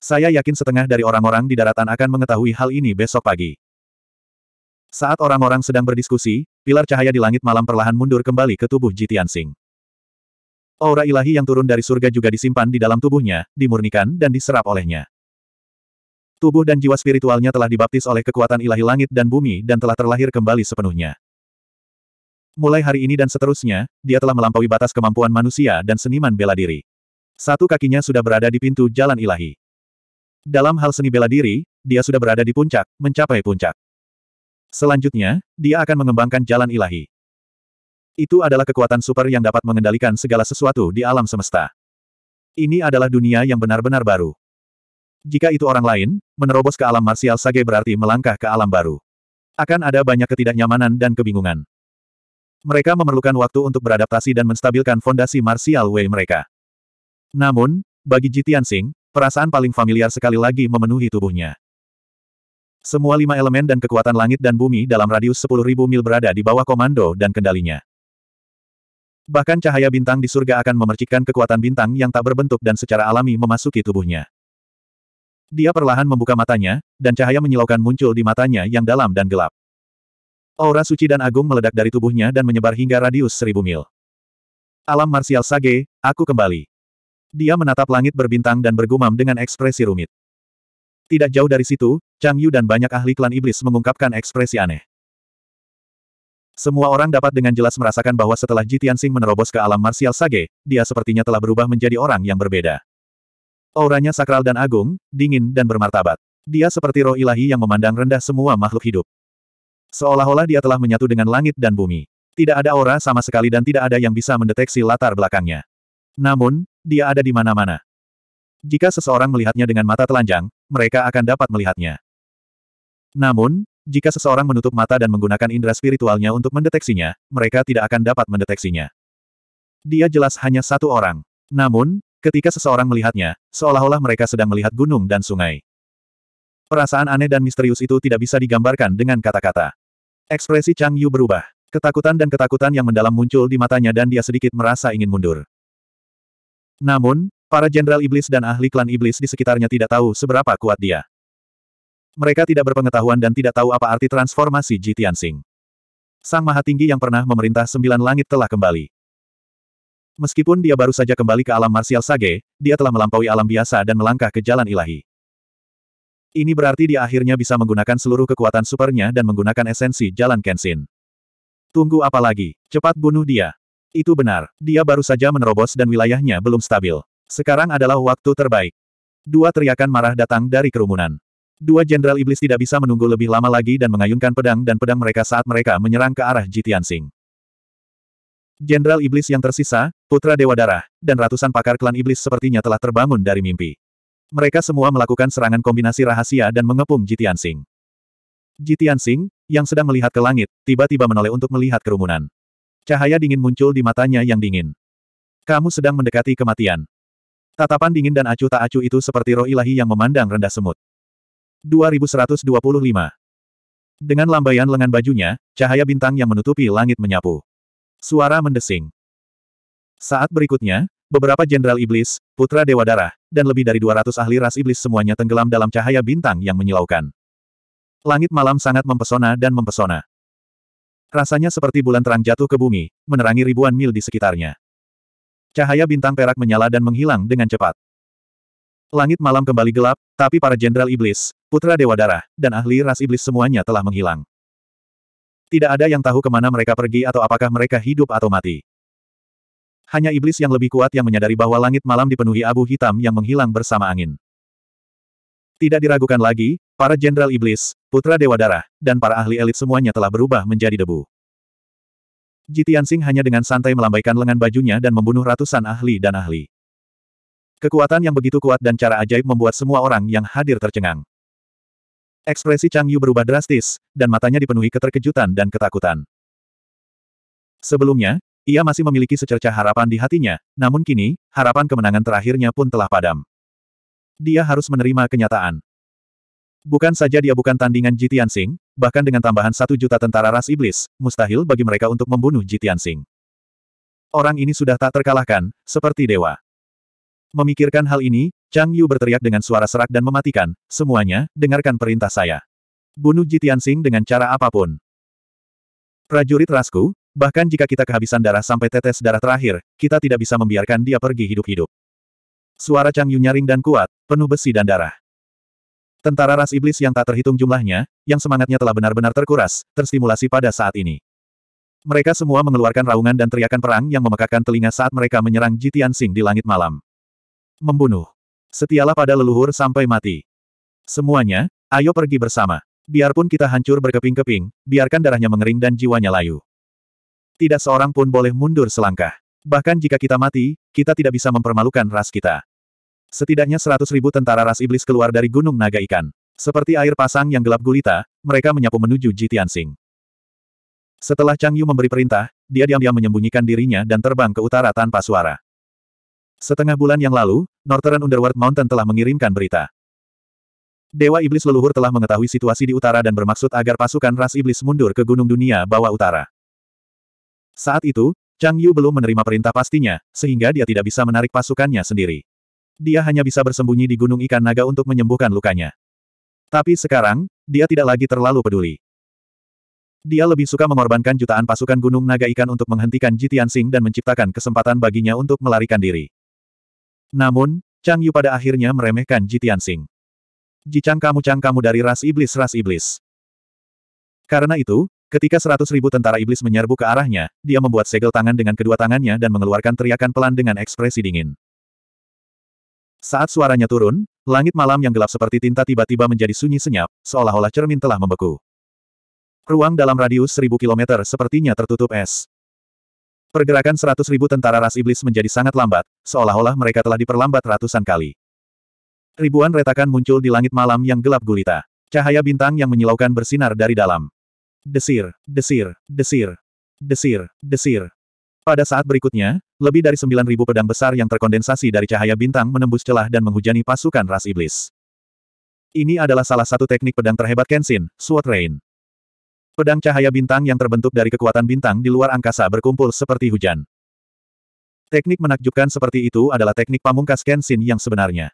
Saya yakin setengah dari orang-orang di daratan akan mengetahui hal ini besok pagi. Saat orang-orang sedang berdiskusi, pilar cahaya di langit malam perlahan mundur kembali ke tubuh Jitian Sing aura ilahi yang turun dari surga juga disimpan di dalam tubuhnya, dimurnikan dan diserap olehnya. Tubuh dan jiwa spiritualnya telah dibaptis oleh kekuatan ilahi langit dan bumi dan telah terlahir kembali sepenuhnya. Mulai hari ini dan seterusnya, dia telah melampaui batas kemampuan manusia dan seniman bela diri. Satu kakinya sudah berada di pintu jalan ilahi. Dalam hal seni bela diri, dia sudah berada di puncak, mencapai puncak. Selanjutnya, dia akan mengembangkan jalan ilahi. Itu adalah kekuatan super yang dapat mengendalikan segala sesuatu di alam semesta. Ini adalah dunia yang benar-benar baru. Jika itu orang lain, menerobos ke alam marsial sage berarti melangkah ke alam baru. Akan ada banyak ketidaknyamanan dan kebingungan. Mereka memerlukan waktu untuk beradaptasi dan menstabilkan fondasi marsial way mereka. Namun, bagi Jitian Singh, perasaan paling familiar sekali lagi memenuhi tubuhnya. Semua lima elemen dan kekuatan langit dan bumi dalam radius 10.000 mil berada di bawah komando dan kendalinya. Bahkan cahaya bintang di surga akan memercikkan kekuatan bintang yang tak berbentuk dan secara alami memasuki tubuhnya. Dia perlahan membuka matanya, dan cahaya menyilaukan muncul di matanya yang dalam dan gelap. Aura suci dan agung meledak dari tubuhnya dan menyebar hingga radius seribu mil. Alam Marsial Sage, aku kembali. Dia menatap langit berbintang dan bergumam dengan ekspresi rumit. Tidak jauh dari situ, Chang Yu dan banyak ahli klan iblis mengungkapkan ekspresi aneh. Semua orang dapat dengan jelas merasakan bahwa setelah Ji Tianxing menerobos ke alam marsial Sage, dia sepertinya telah berubah menjadi orang yang berbeda. Auranya sakral dan agung, dingin dan bermartabat. Dia seperti roh ilahi yang memandang rendah semua makhluk hidup. Seolah-olah dia telah menyatu dengan langit dan bumi. Tidak ada aura sama sekali dan tidak ada yang bisa mendeteksi latar belakangnya. Namun, dia ada di mana-mana. Jika seseorang melihatnya dengan mata telanjang, mereka akan dapat melihatnya. Namun, jika seseorang menutup mata dan menggunakan indera spiritualnya untuk mendeteksinya, mereka tidak akan dapat mendeteksinya. Dia jelas hanya satu orang. Namun, ketika seseorang melihatnya, seolah-olah mereka sedang melihat gunung dan sungai. Perasaan aneh dan misterius itu tidak bisa digambarkan dengan kata-kata. Ekspresi Chang Yu berubah. Ketakutan dan ketakutan yang mendalam muncul di matanya dan dia sedikit merasa ingin mundur. Namun, para jenderal iblis dan ahli klan iblis di sekitarnya tidak tahu seberapa kuat dia. Mereka tidak berpengetahuan dan tidak tahu apa arti transformasi Ji Tianxing. Sang Maha Tinggi yang pernah memerintah sembilan langit telah kembali. Meskipun dia baru saja kembali ke alam martial sage, dia telah melampaui alam biasa dan melangkah ke jalan ilahi. Ini berarti dia akhirnya bisa menggunakan seluruh kekuatan supernya dan menggunakan esensi jalan Kenshin. Tunggu apa lagi? Cepat bunuh dia. Itu benar, dia baru saja menerobos dan wilayahnya belum stabil. Sekarang adalah waktu terbaik. Dua teriakan marah datang dari kerumunan. Dua jenderal iblis tidak bisa menunggu lebih lama lagi dan mengayunkan pedang dan pedang mereka saat mereka menyerang ke arah Jitian Sing. Jenderal iblis yang tersisa, putra Dewa Darah, dan ratusan pakar klan iblis sepertinya telah terbangun dari mimpi. Mereka semua melakukan serangan kombinasi rahasia dan mengepung Jitian Sing. Jitian Sing, yang sedang melihat ke langit, tiba-tiba menoleh untuk melihat kerumunan. Cahaya dingin muncul di matanya yang dingin. Kamu sedang mendekati kematian. Tatapan dingin dan acuh tak acuh itu seperti roh ilahi yang memandang rendah semut. 2125. Dengan lambaian lengan bajunya, cahaya bintang yang menutupi langit menyapu. Suara mendesing. Saat berikutnya, beberapa jenderal iblis, putra dewa darah, dan lebih dari 200 ahli ras iblis semuanya tenggelam dalam cahaya bintang yang menyilaukan. Langit malam sangat mempesona dan mempesona. Rasanya seperti bulan terang jatuh ke bumi, menerangi ribuan mil di sekitarnya. Cahaya bintang perak menyala dan menghilang dengan cepat. Langit malam kembali gelap, tapi para jenderal iblis, putra Dewa Darah, dan ahli ras iblis semuanya telah menghilang. Tidak ada yang tahu kemana mereka pergi atau apakah mereka hidup atau mati. Hanya iblis yang lebih kuat yang menyadari bahwa langit malam dipenuhi abu hitam yang menghilang bersama angin. Tidak diragukan lagi, para jenderal iblis, putra Dewa Darah, dan para ahli elit semuanya telah berubah menjadi debu. Jitian Singh hanya dengan santai melambaikan lengan bajunya dan membunuh ratusan ahli dan ahli. Kekuatan yang begitu kuat dan cara ajaib membuat semua orang yang hadir tercengang. Ekspresi Chang Yu berubah drastis, dan matanya dipenuhi keterkejutan dan ketakutan. Sebelumnya, ia masih memiliki secerca harapan di hatinya, namun kini, harapan kemenangan terakhirnya pun telah padam. Dia harus menerima kenyataan. Bukan saja dia bukan tandingan Jitian Sing, bahkan dengan tambahan satu juta tentara ras iblis, mustahil bagi mereka untuk membunuh Jitian Sing. Orang ini sudah tak terkalahkan, seperti dewa. Memikirkan hal ini, Chang Yu berteriak dengan suara serak dan mematikan, semuanya, dengarkan perintah saya. Bunuh Jitian Sing dengan cara apapun. Prajurit Rasku, bahkan jika kita kehabisan darah sampai tetes darah terakhir, kita tidak bisa membiarkan dia pergi hidup-hidup. Suara Chang Yu nyaring dan kuat, penuh besi dan darah. Tentara ras iblis yang tak terhitung jumlahnya, yang semangatnya telah benar-benar terkuras, terstimulasi pada saat ini. Mereka semua mengeluarkan raungan dan teriakan perang yang memekakan telinga saat mereka menyerang Jitian Sing di langit malam. Membunuh. Setialah pada leluhur sampai mati. Semuanya, ayo pergi bersama. Biarpun kita hancur berkeping-keping, biarkan darahnya mengering dan jiwanya layu. Tidak seorang pun boleh mundur selangkah. Bahkan jika kita mati, kita tidak bisa mempermalukan ras kita. Setidaknya seratus ribu tentara ras iblis keluar dari Gunung Naga Ikan. Seperti air pasang yang gelap gulita, mereka menyapu menuju Jitiansing. Setelah Chang Yu memberi perintah, dia diam-diam menyembunyikan dirinya dan terbang ke utara tanpa suara. Setengah bulan yang lalu, Northern Underworld Mountain telah mengirimkan berita. Dewa Iblis Leluhur telah mengetahui situasi di utara dan bermaksud agar pasukan ras iblis mundur ke Gunung Dunia bawah utara. Saat itu, Chang Yu belum menerima perintah pastinya, sehingga dia tidak bisa menarik pasukannya sendiri. Dia hanya bisa bersembunyi di Gunung Ikan Naga untuk menyembuhkan lukanya. Tapi sekarang, dia tidak lagi terlalu peduli. Dia lebih suka mengorbankan jutaan pasukan Gunung Naga Ikan untuk menghentikan Jitian Sing dan menciptakan kesempatan baginya untuk melarikan diri. Namun, Chang Yu pada akhirnya meremehkan Ji Tianxing. Ji kamu Chang kamu dari ras iblis ras iblis. Karena itu, ketika seratus ribu tentara iblis menyerbu ke arahnya, dia membuat segel tangan dengan kedua tangannya dan mengeluarkan teriakan pelan dengan ekspresi dingin. Saat suaranya turun, langit malam yang gelap seperti tinta tiba-tiba menjadi sunyi senyap, seolah-olah cermin telah membeku. Ruang dalam radius seribu kilometer sepertinya tertutup es. Pergerakan seratus ribu tentara ras iblis menjadi sangat lambat, seolah-olah mereka telah diperlambat ratusan kali. Ribuan retakan muncul di langit malam yang gelap gulita. Cahaya bintang yang menyilaukan bersinar dari dalam. Desir, desir, desir, desir, desir. Pada saat berikutnya, lebih dari sembilan ribu pedang besar yang terkondensasi dari cahaya bintang menembus celah dan menghujani pasukan ras iblis. Ini adalah salah satu teknik pedang terhebat Kenshin, Sword Rain. Pedang cahaya bintang yang terbentuk dari kekuatan bintang di luar angkasa berkumpul seperti hujan. Teknik menakjubkan seperti itu adalah teknik pamungkas Kenshin yang sebenarnya.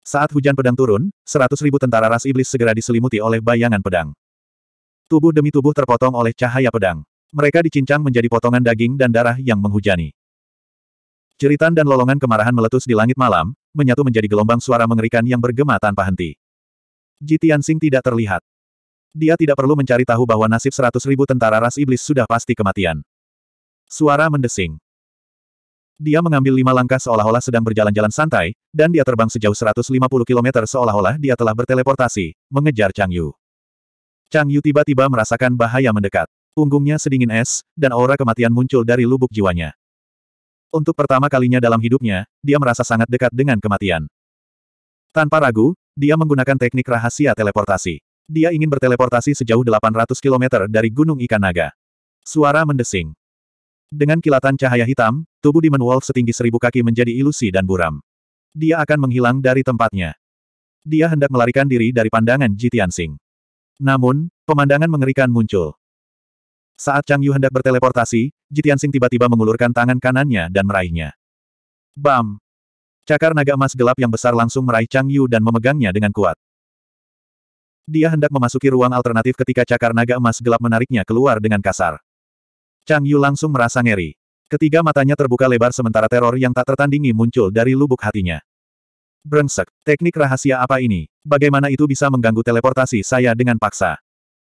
Saat hujan pedang turun, seratus ribu tentara ras iblis segera diselimuti oleh bayangan pedang. Tubuh demi tubuh terpotong oleh cahaya pedang. Mereka dicincang menjadi potongan daging dan darah yang menghujani. Jeritan dan lolongan kemarahan meletus di langit malam, menyatu menjadi gelombang suara mengerikan yang bergema tanpa henti. Jitian Sing tidak terlihat. Dia tidak perlu mencari tahu bahwa nasib seratus ribu tentara ras iblis sudah pasti kematian. Suara mendesing. Dia mengambil lima langkah seolah-olah sedang berjalan-jalan santai, dan dia terbang sejauh 150 km seolah-olah dia telah berteleportasi, mengejar Chang Yu. Chang Yu tiba-tiba merasakan bahaya mendekat. Punggungnya sedingin es, dan aura kematian muncul dari lubuk jiwanya. Untuk pertama kalinya dalam hidupnya, dia merasa sangat dekat dengan kematian. Tanpa ragu, dia menggunakan teknik rahasia teleportasi. Dia ingin berteleportasi sejauh 800 km dari Gunung Ikan Naga. Suara mendesing. Dengan kilatan cahaya hitam, tubuh Demon Wolf setinggi seribu kaki menjadi ilusi dan buram. Dia akan menghilang dari tempatnya. Dia hendak melarikan diri dari pandangan Jitian Sing. Namun, pemandangan mengerikan muncul. Saat Chang Yu hendak berteleportasi, Jitian Sing tiba-tiba mengulurkan tangan kanannya dan meraihnya. Bam! Cakar naga emas gelap yang besar langsung meraih Chang Yu dan memegangnya dengan kuat. Dia hendak memasuki ruang alternatif ketika cakar naga emas gelap menariknya keluar dengan kasar. Chang Yu langsung merasa ngeri. Ketiga matanya terbuka lebar sementara teror yang tak tertandingi muncul dari lubuk hatinya. Brengsek, teknik rahasia apa ini? Bagaimana itu bisa mengganggu teleportasi saya dengan paksa?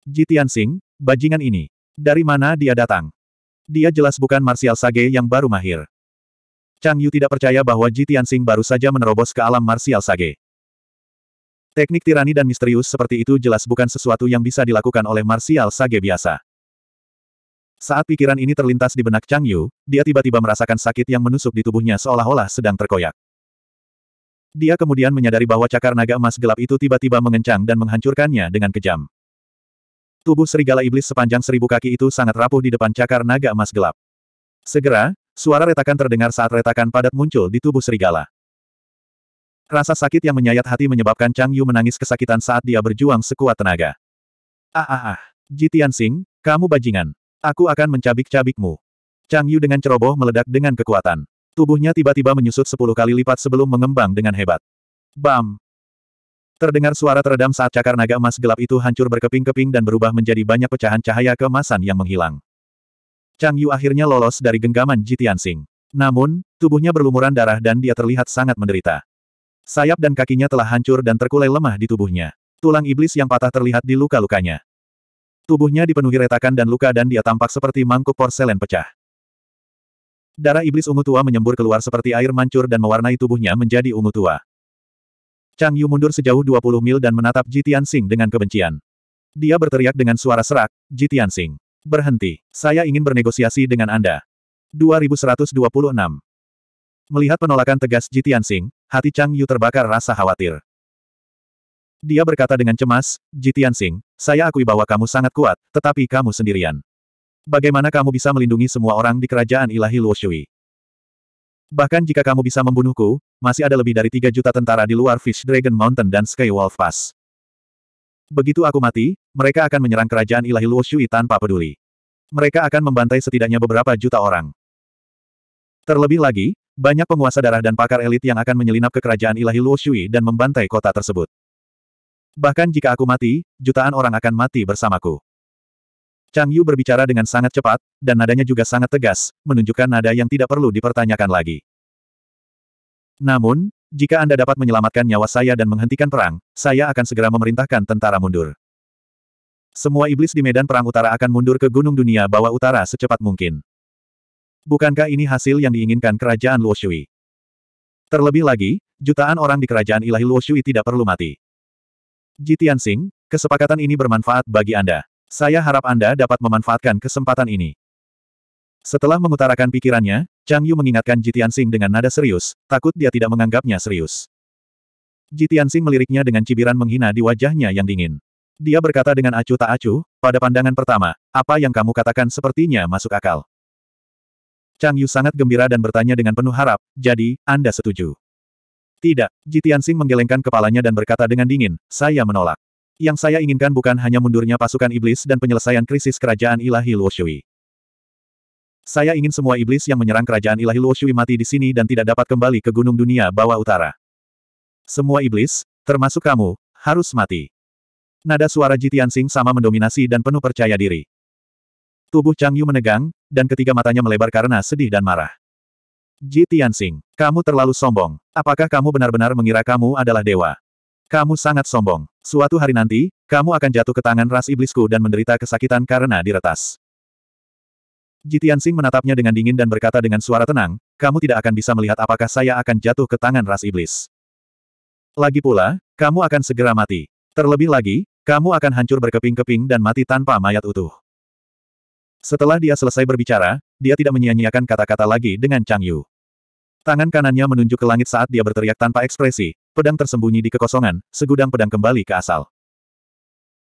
Jitian Sing, bajingan ini. Dari mana dia datang? Dia jelas bukan Martial Sage yang baru mahir. Chang Yu tidak percaya bahwa Jitian Sing baru saja menerobos ke alam Martial Sage. Teknik tirani dan misterius seperti itu jelas bukan sesuatu yang bisa dilakukan oleh Martial Sage biasa. Saat pikiran ini terlintas di benak Chang Yu, dia tiba-tiba merasakan sakit yang menusuk di tubuhnya seolah-olah sedang terkoyak. Dia kemudian menyadari bahwa cakar naga emas gelap itu tiba-tiba mengencang dan menghancurkannya dengan kejam. Tubuh serigala iblis sepanjang seribu kaki itu sangat rapuh di depan cakar naga emas gelap. Segera, suara retakan terdengar saat retakan padat muncul di tubuh serigala. Rasa sakit yang menyayat hati menyebabkan Chang Yu menangis kesakitan saat dia berjuang sekuat tenaga. Ah ah ah, Jitian Sing, kamu bajingan. Aku akan mencabik-cabikmu. Chang Yu dengan ceroboh meledak dengan kekuatan. Tubuhnya tiba-tiba menyusut sepuluh kali lipat sebelum mengembang dengan hebat. Bam! Terdengar suara teredam saat cakar naga emas gelap itu hancur berkeping-keping dan berubah menjadi banyak pecahan cahaya keemasan yang menghilang. Chang Yu akhirnya lolos dari genggaman Jitian Sing. Namun, tubuhnya berlumuran darah dan dia terlihat sangat menderita. Sayap dan kakinya telah hancur dan terkulai lemah di tubuhnya. Tulang iblis yang patah terlihat di luka-lukanya. Tubuhnya dipenuhi retakan dan luka dan dia tampak seperti mangkuk porselen pecah. Darah iblis ungu tua menyembur keluar seperti air mancur dan mewarnai tubuhnya menjadi ungu tua. Chang Yu mundur sejauh 20 mil dan menatap Jitian Sing dengan kebencian. Dia berteriak dengan suara serak, Jitian Sing. Berhenti, saya ingin bernegosiasi dengan Anda. 2126 Melihat penolakan tegas Jitian Sing, hati Chang Yu terbakar rasa khawatir. Dia berkata dengan cemas, Ji Tianxing, saya akui bahwa kamu sangat kuat, tetapi kamu sendirian. Bagaimana kamu bisa melindungi semua orang di kerajaan ilahi Luoshui? Bahkan jika kamu bisa membunuhku, masih ada lebih dari 3 juta tentara di luar Fish Dragon Mountain dan Sky Wolf Pass. Begitu aku mati, mereka akan menyerang kerajaan ilahi Luoshui tanpa peduli. Mereka akan membantai setidaknya beberapa juta orang. Terlebih lagi, banyak penguasa darah dan pakar elit yang akan menyelinap ke kerajaan ilahi Luoshui dan membantai kota tersebut. Bahkan jika aku mati, jutaan orang akan mati bersamaku. Chang Yu berbicara dengan sangat cepat, dan nadanya juga sangat tegas, menunjukkan nada yang tidak perlu dipertanyakan lagi. Namun, jika Anda dapat menyelamatkan nyawa saya dan menghentikan perang, saya akan segera memerintahkan tentara mundur. Semua iblis di medan perang utara akan mundur ke Gunung Dunia Bawah Utara secepat mungkin. Bukankah ini hasil yang diinginkan kerajaan Luoshui? Terlebih lagi, jutaan orang di kerajaan ilahi Luoshui tidak perlu mati. Jitian Sing, kesepakatan ini bermanfaat bagi Anda. Saya harap Anda dapat memanfaatkan kesempatan ini. Setelah mengutarakan pikirannya, Chang Yu mengingatkan Jitian Sing dengan nada serius, takut dia tidak menganggapnya serius. Jitian Sing meliriknya dengan cibiran menghina di wajahnya yang dingin. Dia berkata dengan acuh tak acuh, pada pandangan pertama, apa yang kamu katakan sepertinya masuk akal. Chang Yu sangat gembira dan bertanya dengan penuh harap, jadi, Anda setuju? Tidak, Ji Tianxing menggelengkan kepalanya dan berkata dengan dingin, saya menolak. Yang saya inginkan bukan hanya mundurnya pasukan iblis dan penyelesaian krisis kerajaan ilahi Luoshui. Saya ingin semua iblis yang menyerang kerajaan ilahi Luoshui mati di sini dan tidak dapat kembali ke gunung dunia bawah utara. Semua iblis, termasuk kamu, harus mati. Nada suara Ji Tianxing sama mendominasi dan penuh percaya diri. Tubuh Chang Yu menegang, dan ketiga matanya melebar karena sedih dan marah. Ji Tianxing, kamu terlalu sombong. Apakah kamu benar-benar mengira kamu adalah dewa? Kamu sangat sombong. Suatu hari nanti, kamu akan jatuh ke tangan ras iblisku dan menderita kesakitan karena diretas. Ji Tianxing menatapnya dengan dingin dan berkata dengan suara tenang, kamu tidak akan bisa melihat apakah saya akan jatuh ke tangan ras iblis. Lagi pula, kamu akan segera mati. Terlebih lagi, kamu akan hancur berkeping-keping dan mati tanpa mayat utuh. Setelah dia selesai berbicara, dia tidak menyia-nyiakan kata-kata lagi dengan Chang Yu. Tangan kanannya menunjuk ke langit saat dia berteriak tanpa ekspresi, pedang tersembunyi di kekosongan, segudang pedang kembali ke asal.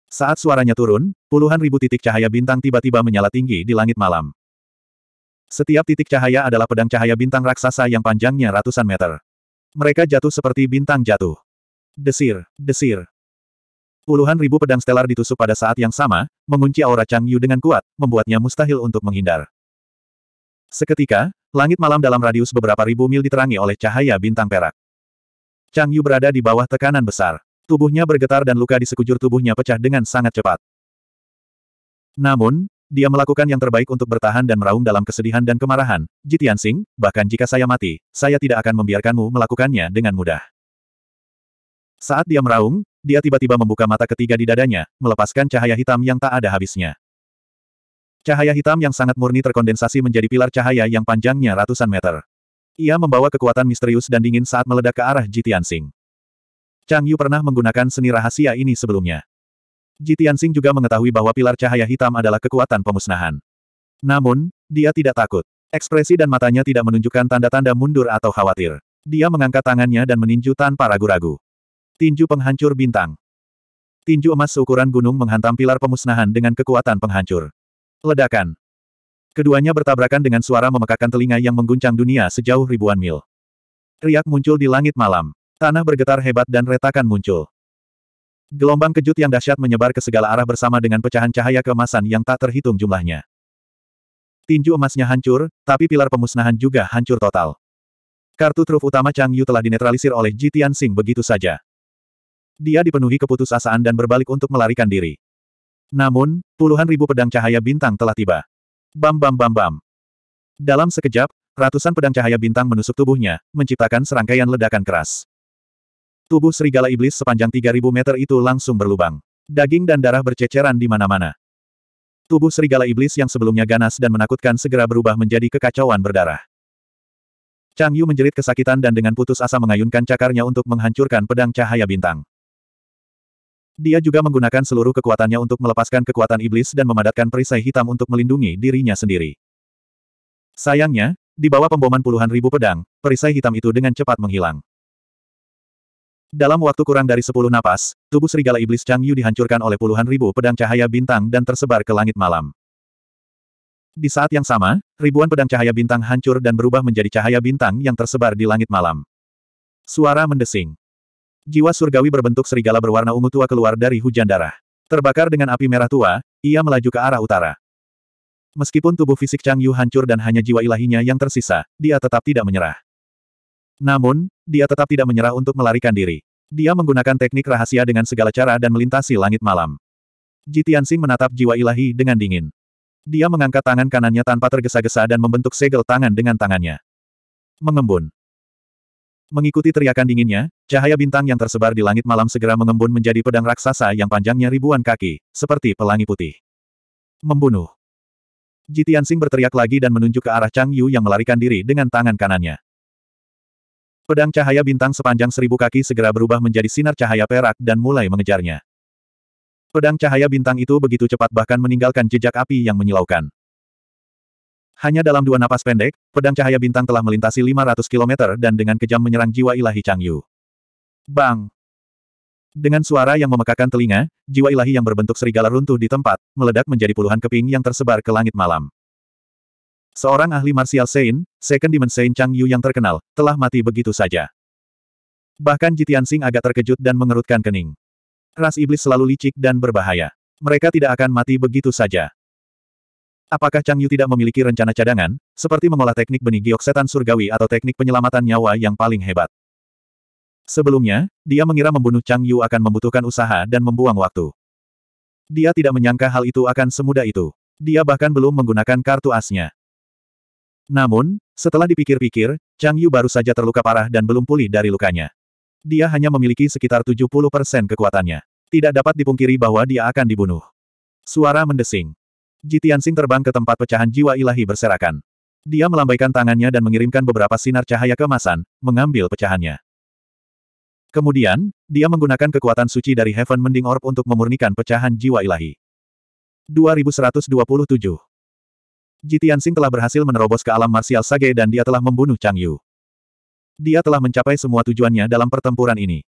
Saat suaranya turun, puluhan ribu titik cahaya bintang tiba-tiba menyala tinggi di langit malam. Setiap titik cahaya adalah pedang cahaya bintang raksasa yang panjangnya ratusan meter. Mereka jatuh seperti bintang jatuh. Desir, desir, Puluhan ribu pedang stelar ditusuk pada saat yang sama, mengunci aura Chang Yu dengan kuat, membuatnya mustahil untuk menghindar. Seketika, langit malam dalam radius beberapa ribu mil diterangi oleh cahaya bintang perak. Chang Yu berada di bawah tekanan besar. Tubuhnya bergetar dan luka di sekujur tubuhnya pecah dengan sangat cepat. Namun, dia melakukan yang terbaik untuk bertahan dan meraung dalam kesedihan dan kemarahan. Jitian Sing, bahkan jika saya mati, saya tidak akan membiarkanmu melakukannya dengan mudah. Saat dia meraung, dia tiba-tiba membuka mata ketiga di dadanya, melepaskan cahaya hitam yang tak ada habisnya. Cahaya hitam yang sangat murni terkondensasi menjadi pilar cahaya yang panjangnya ratusan meter. Ia membawa kekuatan misterius dan dingin saat meledak ke arah Jitiansing. Chang Yu pernah menggunakan seni rahasia ini sebelumnya. Jitiansing juga mengetahui bahwa pilar cahaya hitam adalah kekuatan pemusnahan. Namun, dia tidak takut. Ekspresi dan matanya tidak menunjukkan tanda-tanda mundur atau khawatir. Dia mengangkat tangannya dan meninju tanpa ragu-ragu. Tinju penghancur bintang. Tinju emas seukuran gunung menghantam pilar pemusnahan dengan kekuatan penghancur. Ledakan. Keduanya bertabrakan dengan suara memekakan telinga yang mengguncang dunia sejauh ribuan mil. Riak muncul di langit malam. Tanah bergetar hebat dan retakan muncul. Gelombang kejut yang dahsyat menyebar ke segala arah bersama dengan pecahan cahaya keemasan yang tak terhitung jumlahnya. Tinju emasnya hancur, tapi pilar pemusnahan juga hancur total. Kartu truf utama Chang Yu telah dinetralisir oleh Jitian Sing begitu saja dia dipenuhi keputusasaan dan berbalik untuk melarikan diri. Namun, puluhan ribu pedang cahaya bintang telah tiba. Bam bam bam bam. Dalam sekejap, ratusan pedang cahaya bintang menusuk tubuhnya, menciptakan serangkaian ledakan keras. Tubuh serigala iblis sepanjang 3000 meter itu langsung berlubang. Daging dan darah berceceran di mana-mana. Tubuh serigala iblis yang sebelumnya ganas dan menakutkan segera berubah menjadi kekacauan berdarah. Chang Yu menjerit kesakitan dan dengan putus asa mengayunkan cakarnya untuk menghancurkan pedang cahaya bintang. Dia juga menggunakan seluruh kekuatannya untuk melepaskan kekuatan iblis dan memadatkan perisai hitam untuk melindungi dirinya sendiri. Sayangnya, di bawah pemboman puluhan ribu pedang, perisai hitam itu dengan cepat menghilang. Dalam waktu kurang dari sepuluh napas, tubuh serigala iblis Chang Yu dihancurkan oleh puluhan ribu pedang cahaya bintang dan tersebar ke langit malam. Di saat yang sama, ribuan pedang cahaya bintang hancur dan berubah menjadi cahaya bintang yang tersebar di langit malam. Suara mendesing. Jiwa surgawi berbentuk serigala berwarna ungu tua keluar dari hujan darah. Terbakar dengan api merah tua, ia melaju ke arah utara. Meskipun tubuh fisik Chang Yu hancur dan hanya jiwa ilahinya yang tersisa, dia tetap tidak menyerah. Namun, dia tetap tidak menyerah untuk melarikan diri. Dia menggunakan teknik rahasia dengan segala cara dan melintasi langit malam. Ji Tianxing menatap jiwa ilahi dengan dingin. Dia mengangkat tangan kanannya tanpa tergesa-gesa dan membentuk segel tangan dengan tangannya. Mengembun. Mengikuti teriakan dinginnya, cahaya bintang yang tersebar di langit malam segera mengembun menjadi pedang raksasa yang panjangnya ribuan kaki, seperti pelangi putih. Membunuh. Jitian Sing berteriak lagi dan menunjuk ke arah Chang Yu yang melarikan diri dengan tangan kanannya. Pedang cahaya bintang sepanjang seribu kaki segera berubah menjadi sinar cahaya perak dan mulai mengejarnya. Pedang cahaya bintang itu begitu cepat bahkan meninggalkan jejak api yang menyilaukan. Hanya dalam dua napas pendek, pedang cahaya bintang telah melintasi 500 km dan dengan kejam menyerang jiwa ilahi Chang Yu. Bang! Dengan suara yang memekakan telinga, jiwa ilahi yang berbentuk serigala runtuh di tempat, meledak menjadi puluhan keping yang tersebar ke langit malam. Seorang ahli martial Sein, Second Demon Sein Chang Yu yang terkenal, telah mati begitu saja. Bahkan Jitian Sing agak terkejut dan mengerutkan kening. Ras iblis selalu licik dan berbahaya. Mereka tidak akan mati begitu saja. Apakah Chang Yu tidak memiliki rencana cadangan, seperti mengolah teknik benih giok setan surgawi atau teknik penyelamatan nyawa yang paling hebat? Sebelumnya, dia mengira membunuh Chang Yu akan membutuhkan usaha dan membuang waktu. Dia tidak menyangka hal itu akan semudah itu. Dia bahkan belum menggunakan kartu asnya. Namun, setelah dipikir-pikir, Chang Yu baru saja terluka parah dan belum pulih dari lukanya. Dia hanya memiliki sekitar 70% kekuatannya. Tidak dapat dipungkiri bahwa dia akan dibunuh. Suara mendesing. Jitian Sing terbang ke tempat pecahan jiwa ilahi berserakan. Dia melambaikan tangannya dan mengirimkan beberapa sinar cahaya kemasan, mengambil pecahannya. Kemudian, dia menggunakan kekuatan suci dari Heaven Mending Orb untuk memurnikan pecahan jiwa ilahi. 2127 Sing telah berhasil menerobos ke alam marsial Sage dan dia telah membunuh Chang Yu. Dia telah mencapai semua tujuannya dalam pertempuran ini.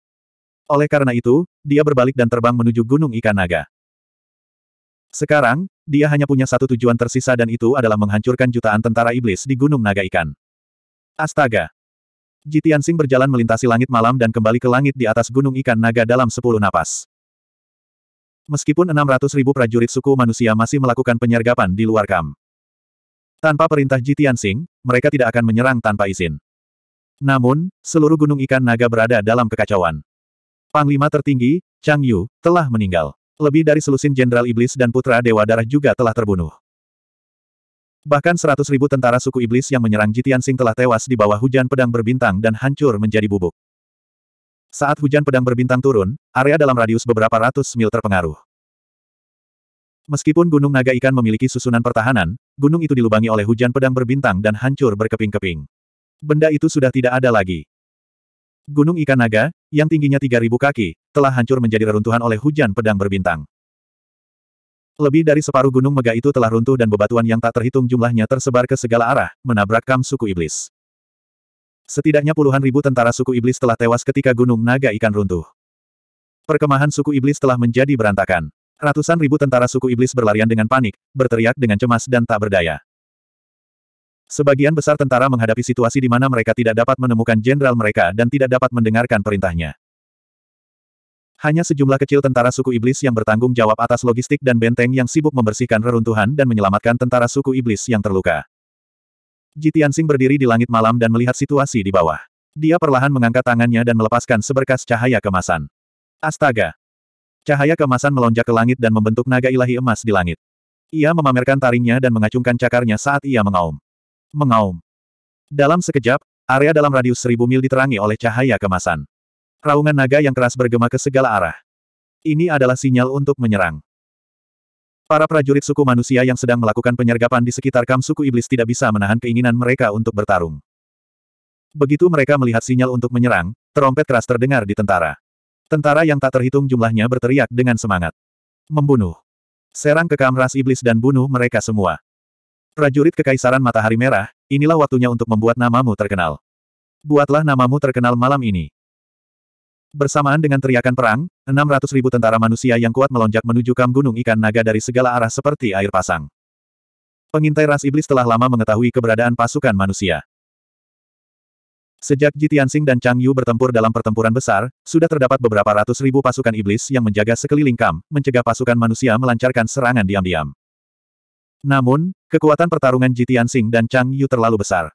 Oleh karena itu, dia berbalik dan terbang menuju Gunung Ikan Naga. Sekarang, dia hanya punya satu tujuan tersisa dan itu adalah menghancurkan jutaan tentara iblis di Gunung Naga Ikan. Astaga! Jitian Sing berjalan melintasi langit malam dan kembali ke langit di atas Gunung Ikan Naga dalam sepuluh napas. Meskipun ratus ribu prajurit suku manusia masih melakukan penyergapan di luar kam. Tanpa perintah Jitian Sing, mereka tidak akan menyerang tanpa izin. Namun, seluruh Gunung Ikan Naga berada dalam kekacauan. Panglima tertinggi, Chang Yu, telah meninggal. Lebih dari selusin jenderal iblis dan putra dewa darah juga telah terbunuh. Bahkan seratus ribu tentara suku iblis yang menyerang Jitian Sing telah tewas di bawah hujan pedang berbintang dan hancur menjadi bubuk. Saat hujan pedang berbintang turun, area dalam radius beberapa ratus mil terpengaruh. Meskipun Gunung Naga Ikan memiliki susunan pertahanan, gunung itu dilubangi oleh hujan pedang berbintang dan hancur berkeping-keping. Benda itu sudah tidak ada lagi. Gunung Ikan Naga, yang tingginya 3.000 kaki, telah hancur menjadi reruntuhan oleh hujan pedang berbintang. Lebih dari separuh gunung megah itu telah runtuh dan bebatuan yang tak terhitung jumlahnya tersebar ke segala arah, menabrak kam suku iblis. Setidaknya puluhan ribu tentara suku iblis telah tewas ketika gunung naga ikan runtuh. Perkemahan suku iblis telah menjadi berantakan. Ratusan ribu tentara suku iblis berlarian dengan panik, berteriak dengan cemas dan tak berdaya. Sebagian besar tentara menghadapi situasi di mana mereka tidak dapat menemukan jenderal mereka dan tidak dapat mendengarkan perintahnya. Hanya sejumlah kecil tentara suku iblis yang bertanggung jawab atas logistik dan benteng yang sibuk membersihkan reruntuhan dan menyelamatkan tentara suku iblis yang terluka. Jitian Sing berdiri di langit malam dan melihat situasi di bawah. Dia perlahan mengangkat tangannya dan melepaskan seberkas cahaya kemasan. Astaga! Cahaya kemasan melonjak ke langit dan membentuk naga ilahi emas di langit. Ia memamerkan taringnya dan mengacungkan cakarnya saat ia mengaum. Mengaum. Dalam sekejap, area dalam radius seribu mil diterangi oleh cahaya kemasan. Raungan naga yang keras bergema ke segala arah. Ini adalah sinyal untuk menyerang. Para prajurit suku manusia yang sedang melakukan penyergapan di sekitar kam suku iblis tidak bisa menahan keinginan mereka untuk bertarung. Begitu mereka melihat sinyal untuk menyerang, terompet keras terdengar di tentara. Tentara yang tak terhitung jumlahnya berteriak dengan semangat. Membunuh. Serang ke kam ras iblis dan bunuh mereka semua. Prajurit Kekaisaran Matahari Merah, inilah waktunya untuk membuat namamu terkenal. Buatlah namamu terkenal malam ini. Bersamaan dengan teriakan perang, 600 ribu tentara manusia yang kuat melonjak menuju kam gunung ikan naga dari segala arah seperti air pasang. Pengintai ras iblis telah lama mengetahui keberadaan pasukan manusia. Sejak Jitian dan Chang Yu bertempur dalam pertempuran besar, sudah terdapat beberapa ratus ribu pasukan iblis yang menjaga sekeliling Kam, mencegah pasukan manusia melancarkan serangan diam-diam. Namun, kekuatan pertarungan Jitian Sing dan Chang Yu terlalu besar.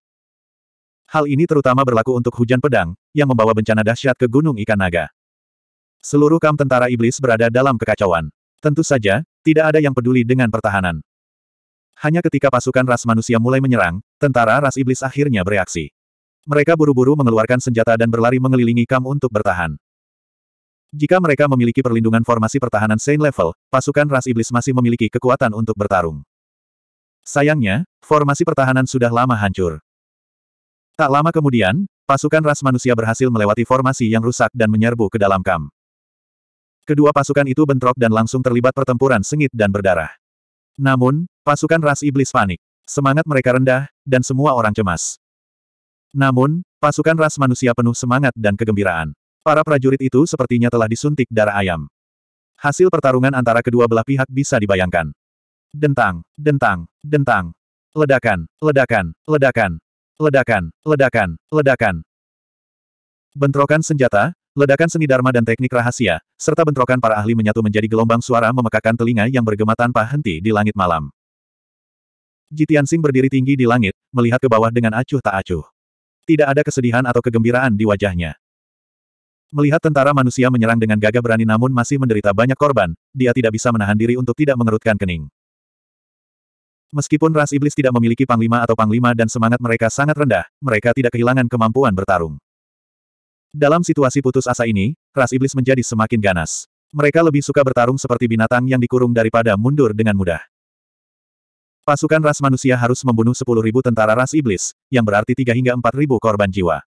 Hal ini terutama berlaku untuk hujan pedang, yang membawa bencana dahsyat ke Gunung Ikan Naga. Seluruh kam tentara iblis berada dalam kekacauan. Tentu saja, tidak ada yang peduli dengan pertahanan. Hanya ketika pasukan ras manusia mulai menyerang, tentara ras iblis akhirnya bereaksi. Mereka buru-buru mengeluarkan senjata dan berlari mengelilingi kam untuk bertahan. Jika mereka memiliki perlindungan formasi pertahanan Saint level, pasukan ras iblis masih memiliki kekuatan untuk bertarung. Sayangnya, formasi pertahanan sudah lama hancur. Tak lama kemudian, pasukan ras manusia berhasil melewati formasi yang rusak dan menyerbu ke dalam kam. Kedua pasukan itu bentrok dan langsung terlibat pertempuran sengit dan berdarah. Namun, pasukan ras iblis panik. Semangat mereka rendah, dan semua orang cemas. Namun, pasukan ras manusia penuh semangat dan kegembiraan. Para prajurit itu sepertinya telah disuntik darah ayam. Hasil pertarungan antara kedua belah pihak bisa dibayangkan. Dentang, dentang, dentang. Ledakan, ledakan, ledakan, ledakan, ledakan, ledakan. Bentrokan senjata, ledakan seni dharma dan teknik rahasia, serta bentrokan para ahli menyatu menjadi gelombang suara memekakan telinga yang bergema tanpa henti di langit malam. Jitian Sing berdiri tinggi di langit, melihat ke bawah dengan acuh tak acuh. Tidak ada kesedihan atau kegembiraan di wajahnya. Melihat tentara manusia menyerang dengan gagah berani namun masih menderita banyak korban, dia tidak bisa menahan diri untuk tidak mengerutkan kening. Meskipun ras iblis tidak memiliki panglima atau panglima dan semangat mereka sangat rendah, mereka tidak kehilangan kemampuan bertarung. Dalam situasi putus asa ini, ras iblis menjadi semakin ganas. Mereka lebih suka bertarung seperti binatang yang dikurung daripada mundur dengan mudah. Pasukan ras manusia harus membunuh 10.000 tentara ras iblis, yang berarti 3 hingga 4.000 korban jiwa.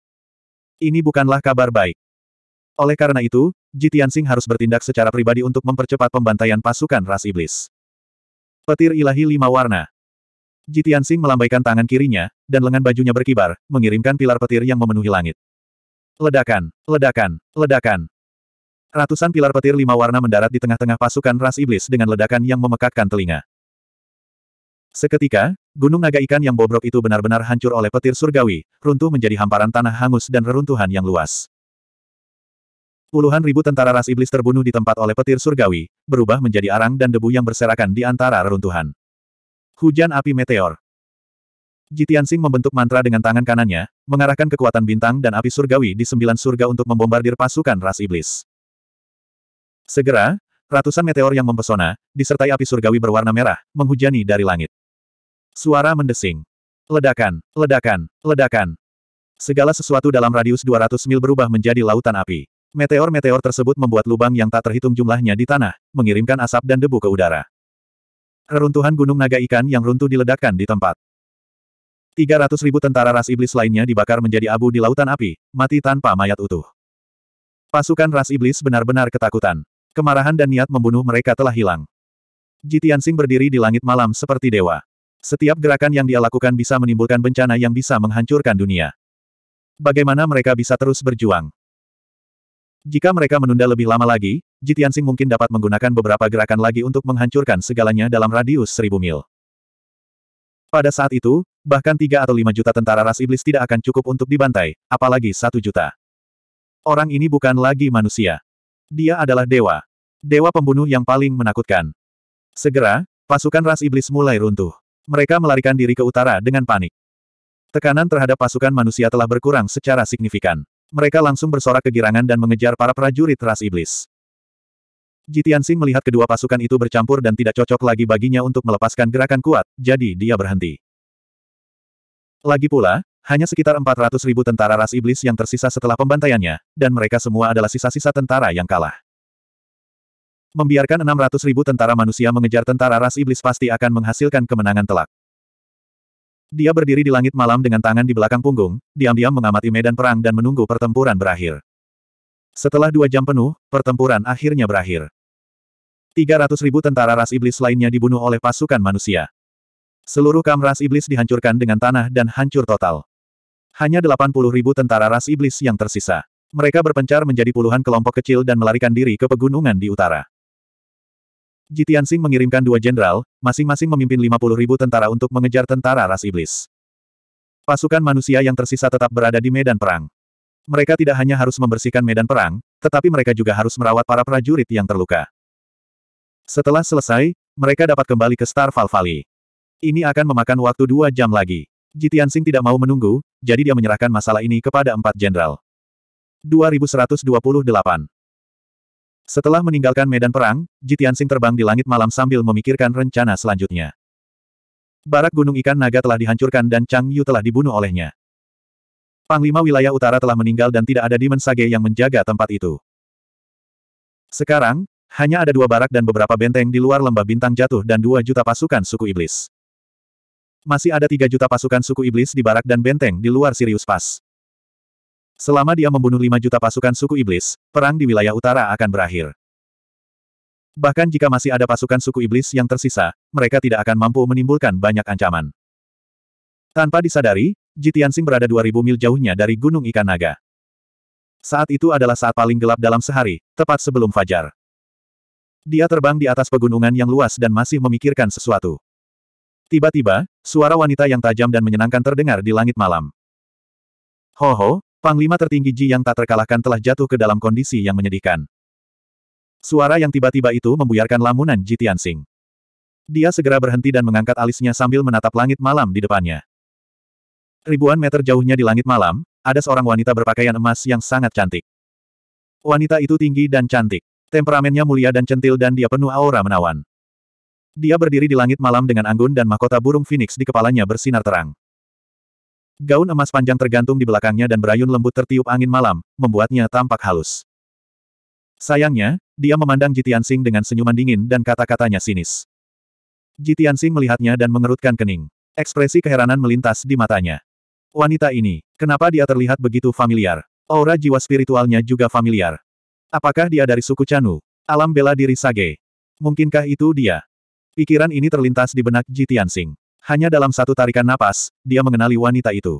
Ini bukanlah kabar baik. Oleh karena itu, Jitiansing harus bertindak secara pribadi untuk mempercepat pembantaian pasukan ras iblis. Petir ilahi lima warna, Jitian Sing melambaikan tangan kirinya, dan lengan bajunya berkibar, mengirimkan pilar petir yang memenuhi langit. Ledakan, ledakan, ledakan. Ratusan pilar petir lima warna mendarat di tengah-tengah pasukan ras iblis dengan ledakan yang memekakkan telinga. Seketika, gunung naga ikan yang bobrok itu benar-benar hancur oleh petir surgawi, runtuh menjadi hamparan tanah hangus dan reruntuhan yang luas. Puluhan ribu tentara ras iblis terbunuh di tempat oleh petir surgawi, berubah menjadi arang dan debu yang berserakan di antara reruntuhan. Hujan api meteor. Sing membentuk mantra dengan tangan kanannya, mengarahkan kekuatan bintang dan api surgawi di sembilan surga untuk membombardir pasukan ras iblis. Segera, ratusan meteor yang mempesona, disertai api surgawi berwarna merah, menghujani dari langit. Suara mendesing. Ledakan, ledakan, ledakan. Segala sesuatu dalam radius 200 mil berubah menjadi lautan api. Meteor-meteor tersebut membuat lubang yang tak terhitung jumlahnya di tanah, mengirimkan asap dan debu ke udara. Reruntuhan Gunung Naga Ikan yang runtuh diledakkan di tempat. 300 ribu tentara ras iblis lainnya dibakar menjadi abu di lautan api, mati tanpa mayat utuh. Pasukan ras iblis benar-benar ketakutan. Kemarahan dan niat membunuh mereka telah hilang. Jitian Sing berdiri di langit malam seperti dewa. Setiap gerakan yang dia lakukan bisa menimbulkan bencana yang bisa menghancurkan dunia. Bagaimana mereka bisa terus berjuang? Jika mereka menunda lebih lama lagi, Jitiansing mungkin dapat menggunakan beberapa gerakan lagi untuk menghancurkan segalanya dalam radius seribu mil. Pada saat itu, bahkan tiga atau lima juta tentara ras iblis tidak akan cukup untuk dibantai, apalagi satu juta. Orang ini bukan lagi manusia. Dia adalah dewa. Dewa pembunuh yang paling menakutkan. Segera, pasukan ras iblis mulai runtuh. Mereka melarikan diri ke utara dengan panik. Tekanan terhadap pasukan manusia telah berkurang secara signifikan. Mereka langsung bersorak kegirangan dan mengejar para prajurit ras iblis. Jitiansing melihat kedua pasukan itu bercampur dan tidak cocok lagi baginya untuk melepaskan gerakan kuat, jadi dia berhenti. Lagi pula, hanya sekitar 400 ribu tentara ras iblis yang tersisa setelah pembantaiannya, dan mereka semua adalah sisa-sisa tentara yang kalah. Membiarkan 600 ribu tentara manusia mengejar tentara ras iblis pasti akan menghasilkan kemenangan telak. Dia berdiri di langit malam dengan tangan di belakang punggung, diam-diam mengamati medan perang dan menunggu pertempuran berakhir. Setelah dua jam penuh, pertempuran akhirnya berakhir. 300 ribu tentara ras iblis lainnya dibunuh oleh pasukan manusia. Seluruh kam ras iblis dihancurkan dengan tanah dan hancur total. Hanya 80 ribu tentara ras iblis yang tersisa. Mereka berpencar menjadi puluhan kelompok kecil dan melarikan diri ke pegunungan di utara. Jitian Jitiansing mengirimkan dua jenderal, masing-masing memimpin 50 ribu tentara untuk mengejar tentara ras iblis. Pasukan manusia yang tersisa tetap berada di medan perang. Mereka tidak hanya harus membersihkan medan perang, tetapi mereka juga harus merawat para prajurit yang terluka. Setelah selesai, mereka dapat kembali ke Star Valley. Ini akan memakan waktu dua jam lagi. Jitian Jitiansing tidak mau menunggu, jadi dia menyerahkan masalah ini kepada empat jenderal. 2128 setelah meninggalkan medan perang, Jitiansing terbang di langit malam sambil memikirkan rencana selanjutnya. Barak Gunung Ikan Naga telah dihancurkan dan Chang Yu telah dibunuh olehnya. Panglima wilayah utara telah meninggal dan tidak ada Demon Sage yang menjaga tempat itu. Sekarang, hanya ada dua barak dan beberapa benteng di luar lembah bintang jatuh dan dua juta pasukan suku iblis. Masih ada tiga juta pasukan suku iblis di barak dan benteng di luar Sirius Pass. Selama dia membunuh 5 juta pasukan suku iblis, perang di wilayah utara akan berakhir. Bahkan jika masih ada pasukan suku iblis yang tersisa, mereka tidak akan mampu menimbulkan banyak ancaman. Tanpa disadari, Jitiansing berada 2000 mil jauhnya dari Gunung Ikan Naga. Saat itu adalah saat paling gelap dalam sehari, tepat sebelum fajar. Dia terbang di atas pegunungan yang luas dan masih memikirkan sesuatu. Tiba-tiba, suara wanita yang tajam dan menyenangkan terdengar di langit malam. Ho-ho, Panglima tertinggi Ji yang tak terkalahkan telah jatuh ke dalam kondisi yang menyedihkan. Suara yang tiba-tiba itu membuyarkan lamunan Ji Tianxing. Dia segera berhenti dan mengangkat alisnya sambil menatap langit malam di depannya. Ribuan meter jauhnya di langit malam, ada seorang wanita berpakaian emas yang sangat cantik. Wanita itu tinggi dan cantik. Temperamennya mulia dan centil dan dia penuh aura menawan. Dia berdiri di langit malam dengan anggun dan mahkota burung phoenix di kepalanya bersinar terang. Gaun emas panjang tergantung di belakangnya dan berayun lembut tertiup angin malam, membuatnya tampak halus. Sayangnya, dia memandang Jitian Sing dengan senyuman dingin dan kata-katanya sinis. Jitian Sing melihatnya dan mengerutkan kening. Ekspresi keheranan melintas di matanya. Wanita ini, kenapa dia terlihat begitu familiar? Aura jiwa spiritualnya juga familiar. Apakah dia dari suku Chanu? Alam bela diri Sage. Mungkinkah itu dia? Pikiran ini terlintas di benak Jitian Sing. Hanya dalam satu tarikan napas, dia mengenali wanita itu.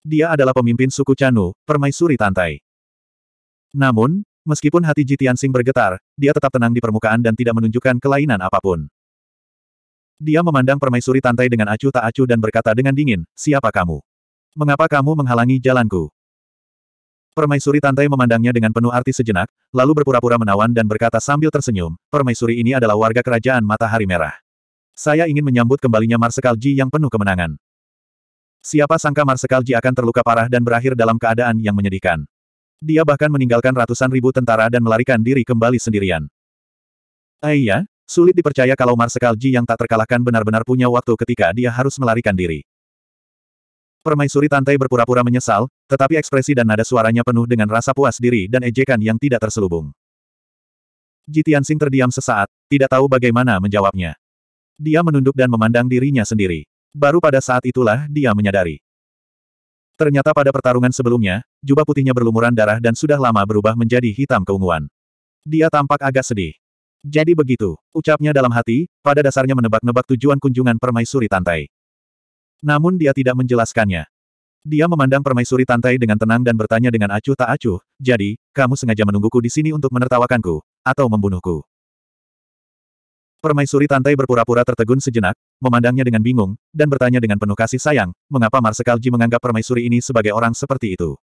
Dia adalah pemimpin suku Canu, permaisuri Tantai. Namun, meskipun hati Jitian Tianxing bergetar, dia tetap tenang di permukaan dan tidak menunjukkan kelainan apapun. Dia memandang permaisuri Tantai dengan acuh tak acuh dan berkata dengan dingin, Siapa kamu? Mengapa kamu menghalangi jalanku? Permaisuri Tantai memandangnya dengan penuh arti sejenak, lalu berpura-pura menawan dan berkata sambil tersenyum, Permaisuri ini adalah warga kerajaan Matahari Merah. Saya ingin menyambut kembalinya Marsekal Ji yang penuh kemenangan. Siapa sangka Marsekal Ji akan terluka parah dan berakhir dalam keadaan yang menyedihkan. Dia bahkan meninggalkan ratusan ribu tentara dan melarikan diri kembali sendirian. Ayah, eh sulit dipercaya kalau Marsekal Ji yang tak terkalahkan benar-benar punya waktu ketika dia harus melarikan diri. Permaisuri Tantai berpura-pura menyesal, tetapi ekspresi dan nada suaranya penuh dengan rasa puas diri dan ejekan yang tidak terselubung. Jitian Sing terdiam sesaat, tidak tahu bagaimana menjawabnya. Dia menunduk dan memandang dirinya sendiri. Baru pada saat itulah dia menyadari. Ternyata pada pertarungan sebelumnya, jubah putihnya berlumuran darah dan sudah lama berubah menjadi hitam keunguan. Dia tampak agak sedih. Jadi begitu, ucapnya dalam hati, pada dasarnya menebak-nebak tujuan kunjungan permaisuri Tantai. Namun dia tidak menjelaskannya. Dia memandang permaisuri Tantai dengan tenang dan bertanya dengan acuh tak acuh, jadi, kamu sengaja menungguku di sini untuk menertawakanku, atau membunuhku. Permaisuri Tantai berpura-pura tertegun sejenak, memandangnya dengan bingung, dan bertanya dengan penuh kasih sayang, mengapa Marsekal Ji menganggap permaisuri ini sebagai orang seperti itu.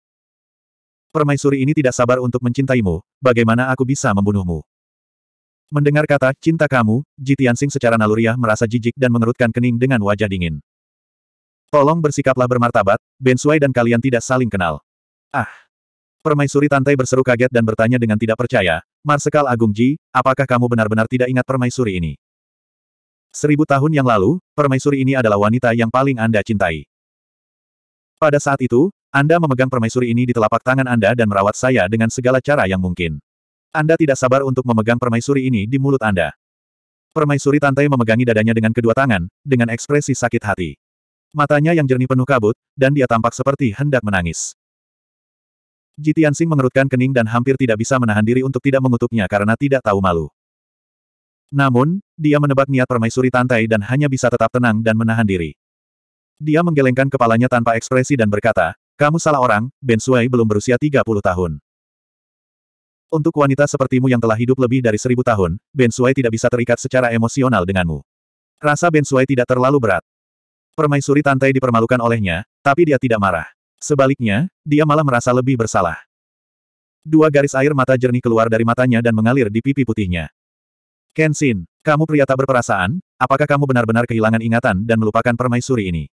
Permaisuri ini tidak sabar untuk mencintaimu, bagaimana aku bisa membunuhmu? Mendengar kata cinta kamu, Ji Tianxing secara naluriah merasa jijik dan mengerutkan kening dengan wajah dingin. Tolong bersikaplah bermartabat, Ben Suai dan kalian tidak saling kenal. Ah! Permaisuri Tantai berseru kaget dan bertanya dengan tidak percaya, Marsekal Agung Ji, apakah kamu benar-benar tidak ingat permaisuri ini? Seribu tahun yang lalu, permaisuri ini adalah wanita yang paling Anda cintai. Pada saat itu, Anda memegang permaisuri ini di telapak tangan Anda dan merawat saya dengan segala cara yang mungkin. Anda tidak sabar untuk memegang permaisuri ini di mulut Anda. Permaisuri Tantai memegangi dadanya dengan kedua tangan, dengan ekspresi sakit hati. Matanya yang jernih penuh kabut, dan dia tampak seperti hendak menangis. Jitian Sing mengerutkan kening dan hampir tidak bisa menahan diri untuk tidak mengutuknya karena tidak tahu malu. Namun, dia menebak niat permaisuri Tantai dan hanya bisa tetap tenang dan menahan diri. Dia menggelengkan kepalanya tanpa ekspresi dan berkata, kamu salah orang, Ben Sui belum berusia 30 tahun. Untuk wanita sepertimu yang telah hidup lebih dari seribu tahun, Ben Sui tidak bisa terikat secara emosional denganmu. Rasa Ben Sui tidak terlalu berat. Permaisuri Tantai dipermalukan olehnya, tapi dia tidak marah. Sebaliknya, dia malah merasa lebih bersalah. Dua garis air mata jernih keluar dari matanya dan mengalir di pipi putihnya. Kenshin, kamu pria tak berperasaan, apakah kamu benar-benar kehilangan ingatan dan melupakan permaisuri ini?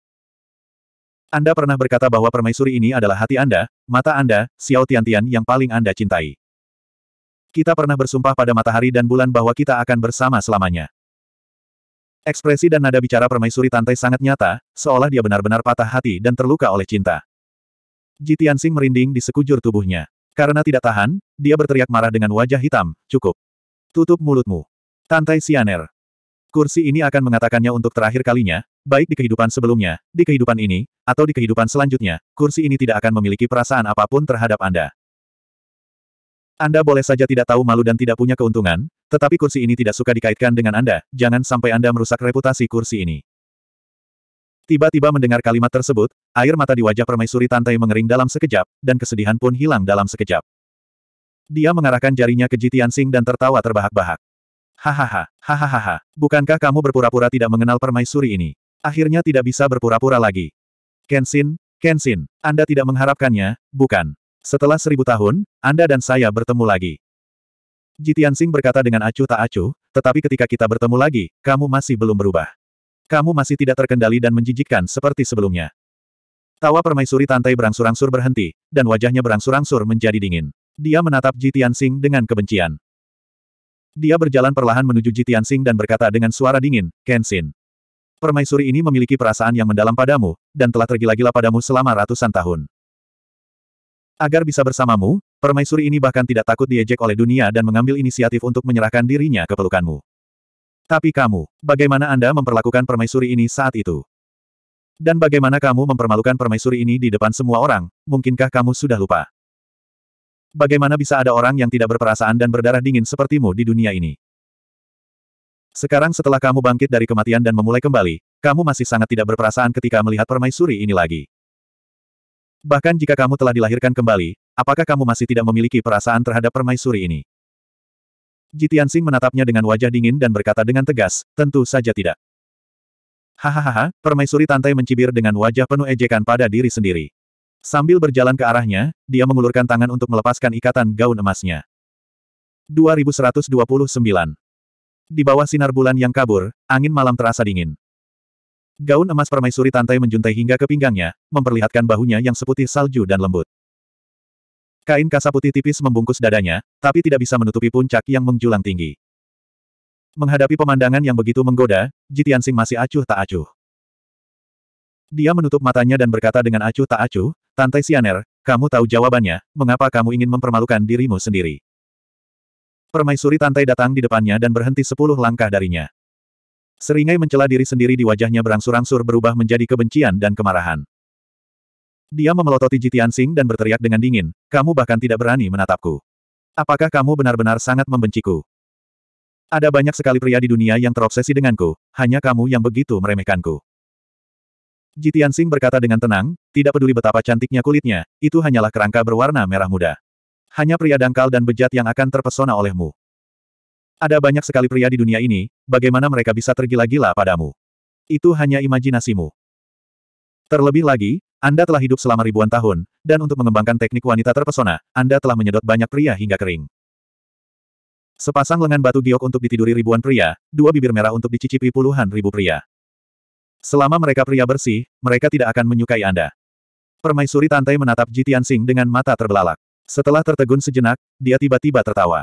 Anda pernah berkata bahwa permaisuri ini adalah hati Anda, mata Anda, Xiao Tian Tian yang paling Anda cintai. Kita pernah bersumpah pada matahari dan bulan bahwa kita akan bersama selamanya. Ekspresi dan nada bicara permaisuri Tantai sangat nyata, seolah dia benar-benar patah hati dan terluka oleh cinta. Ji Tianxing merinding di sekujur tubuhnya. Karena tidak tahan, dia berteriak marah dengan wajah hitam, cukup. Tutup mulutmu. Tantai Sianer. Kursi ini akan mengatakannya untuk terakhir kalinya, baik di kehidupan sebelumnya, di kehidupan ini, atau di kehidupan selanjutnya, kursi ini tidak akan memiliki perasaan apapun terhadap Anda. Anda boleh saja tidak tahu malu dan tidak punya keuntungan, tetapi kursi ini tidak suka dikaitkan dengan Anda, jangan sampai Anda merusak reputasi kursi ini. Tiba-tiba mendengar kalimat tersebut, air mata di wajah permaisuri Tantai mengering dalam sekejap, dan kesedihan pun hilang dalam sekejap. Dia mengarahkan jarinya ke Jitian Sing dan tertawa terbahak-bahak. Hahaha, hahaha, bukankah kamu berpura-pura tidak mengenal permaisuri ini? Akhirnya tidak bisa berpura-pura lagi. Kenshin, Kenshin, Anda tidak mengharapkannya, bukan? Setelah seribu tahun, Anda dan saya bertemu lagi. Jitian Sing berkata dengan acuh tak acuh, tetapi ketika kita bertemu lagi, kamu masih belum berubah. Kamu masih tidak terkendali dan menjijikkan seperti sebelumnya. Tawa permaisuri Tantai berangsur-angsur berhenti, dan wajahnya berangsur-angsur menjadi dingin. Dia menatap Ji Tianxing dengan kebencian. Dia berjalan perlahan menuju Ji Tianxing dan berkata dengan suara dingin, Kenshin. Permaisuri ini memiliki perasaan yang mendalam padamu, dan telah tergila-gila padamu selama ratusan tahun. Agar bisa bersamamu, permaisuri ini bahkan tidak takut diejek oleh dunia dan mengambil inisiatif untuk menyerahkan dirinya ke pelukanmu. Tapi kamu, bagaimana Anda memperlakukan permaisuri ini saat itu? Dan bagaimana kamu mempermalukan permaisuri ini di depan semua orang, mungkinkah kamu sudah lupa? Bagaimana bisa ada orang yang tidak berperasaan dan berdarah dingin sepertimu di dunia ini? Sekarang setelah kamu bangkit dari kematian dan memulai kembali, kamu masih sangat tidak berperasaan ketika melihat permaisuri ini lagi. Bahkan jika kamu telah dilahirkan kembali, apakah kamu masih tidak memiliki perasaan terhadap permaisuri ini? Jitian Sing menatapnya dengan wajah dingin dan berkata dengan tegas, tentu saja tidak. Hahaha, permaisuri Tantai mencibir dengan wajah penuh ejekan pada diri sendiri. Sambil berjalan ke arahnya, dia mengulurkan tangan untuk melepaskan ikatan gaun emasnya. 2129 Di bawah sinar bulan yang kabur, angin malam terasa dingin. Gaun emas permaisuri Tantai menjuntai hingga ke pinggangnya, memperlihatkan bahunya yang seputih salju dan lembut. Kain kasa putih tipis membungkus dadanya, tapi tidak bisa menutupi puncak yang menjulang tinggi. Menghadapi pemandangan yang begitu menggoda, Jitiansing masih acuh tak acuh. Dia menutup matanya dan berkata dengan acuh tak acuh, Tante Sianer, kamu tahu jawabannya, mengapa kamu ingin mempermalukan dirimu sendiri? Permaisuri Tante datang di depannya dan berhenti sepuluh langkah darinya. Seringai mencela diri sendiri di wajahnya berangsur-angsur berubah menjadi kebencian dan kemarahan. Dia memelototi Jitian Sing dan berteriak dengan dingin, kamu bahkan tidak berani menatapku. Apakah kamu benar-benar sangat membenciku? Ada banyak sekali pria di dunia yang terobsesi denganku, hanya kamu yang begitu meremehkanku. Jitian Sing berkata dengan tenang, tidak peduli betapa cantiknya kulitnya, itu hanyalah kerangka berwarna merah muda. Hanya pria dangkal dan bejat yang akan terpesona olehmu. Ada banyak sekali pria di dunia ini, bagaimana mereka bisa tergila-gila padamu? Itu hanya imajinasimu. Terlebih lagi, Anda telah hidup selama ribuan tahun, dan untuk mengembangkan teknik wanita terpesona, Anda telah menyedot banyak pria hingga kering. Sepasang lengan batu giok untuk ditiduri ribuan pria, dua bibir merah untuk dicicipi puluhan ribu pria. Selama mereka pria bersih, mereka tidak akan menyukai Anda. Permaisuri Tantai menatap Jitian Sing dengan mata terbelalak. Setelah tertegun sejenak, dia tiba-tiba tertawa.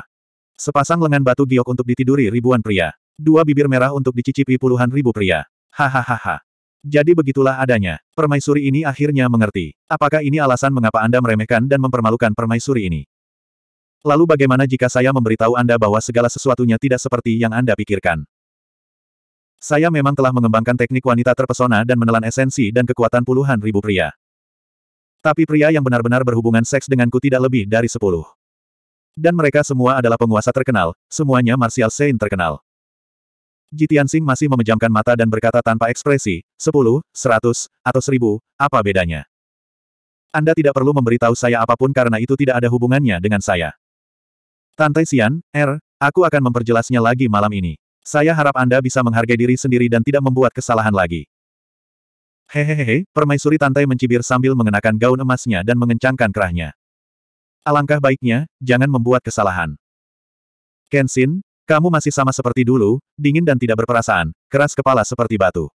Sepasang lengan batu giok untuk ditiduri ribuan pria. Dua bibir merah untuk dicicipi puluhan ribu pria. Hahaha. Jadi begitulah adanya. Permaisuri ini akhirnya mengerti. Apakah ini alasan mengapa Anda meremehkan dan mempermalukan permaisuri ini? Lalu bagaimana jika saya memberitahu Anda bahwa segala sesuatunya tidak seperti yang Anda pikirkan? Saya memang telah mengembangkan teknik wanita terpesona dan menelan esensi dan kekuatan puluhan ribu pria. Tapi pria yang benar-benar berhubungan seks denganku tidak lebih dari sepuluh. Dan mereka semua adalah penguasa terkenal, semuanya Martial Saint terkenal. Jitian Sing masih memejamkan mata dan berkata tanpa ekspresi, sepuluh, seratus, atau seribu, apa bedanya? Anda tidak perlu memberitahu saya apapun karena itu tidak ada hubungannya dengan saya. Tante Xian, Er, aku akan memperjelasnya lagi malam ini. Saya harap Anda bisa menghargai diri sendiri dan tidak membuat kesalahan lagi. Hehehe, permaisuri Tante mencibir sambil mengenakan gaun emasnya dan mengencangkan kerahnya. Alangkah baiknya, jangan membuat kesalahan. Kenshin, kamu masih sama seperti dulu, dingin dan tidak berperasaan, keras kepala seperti batu.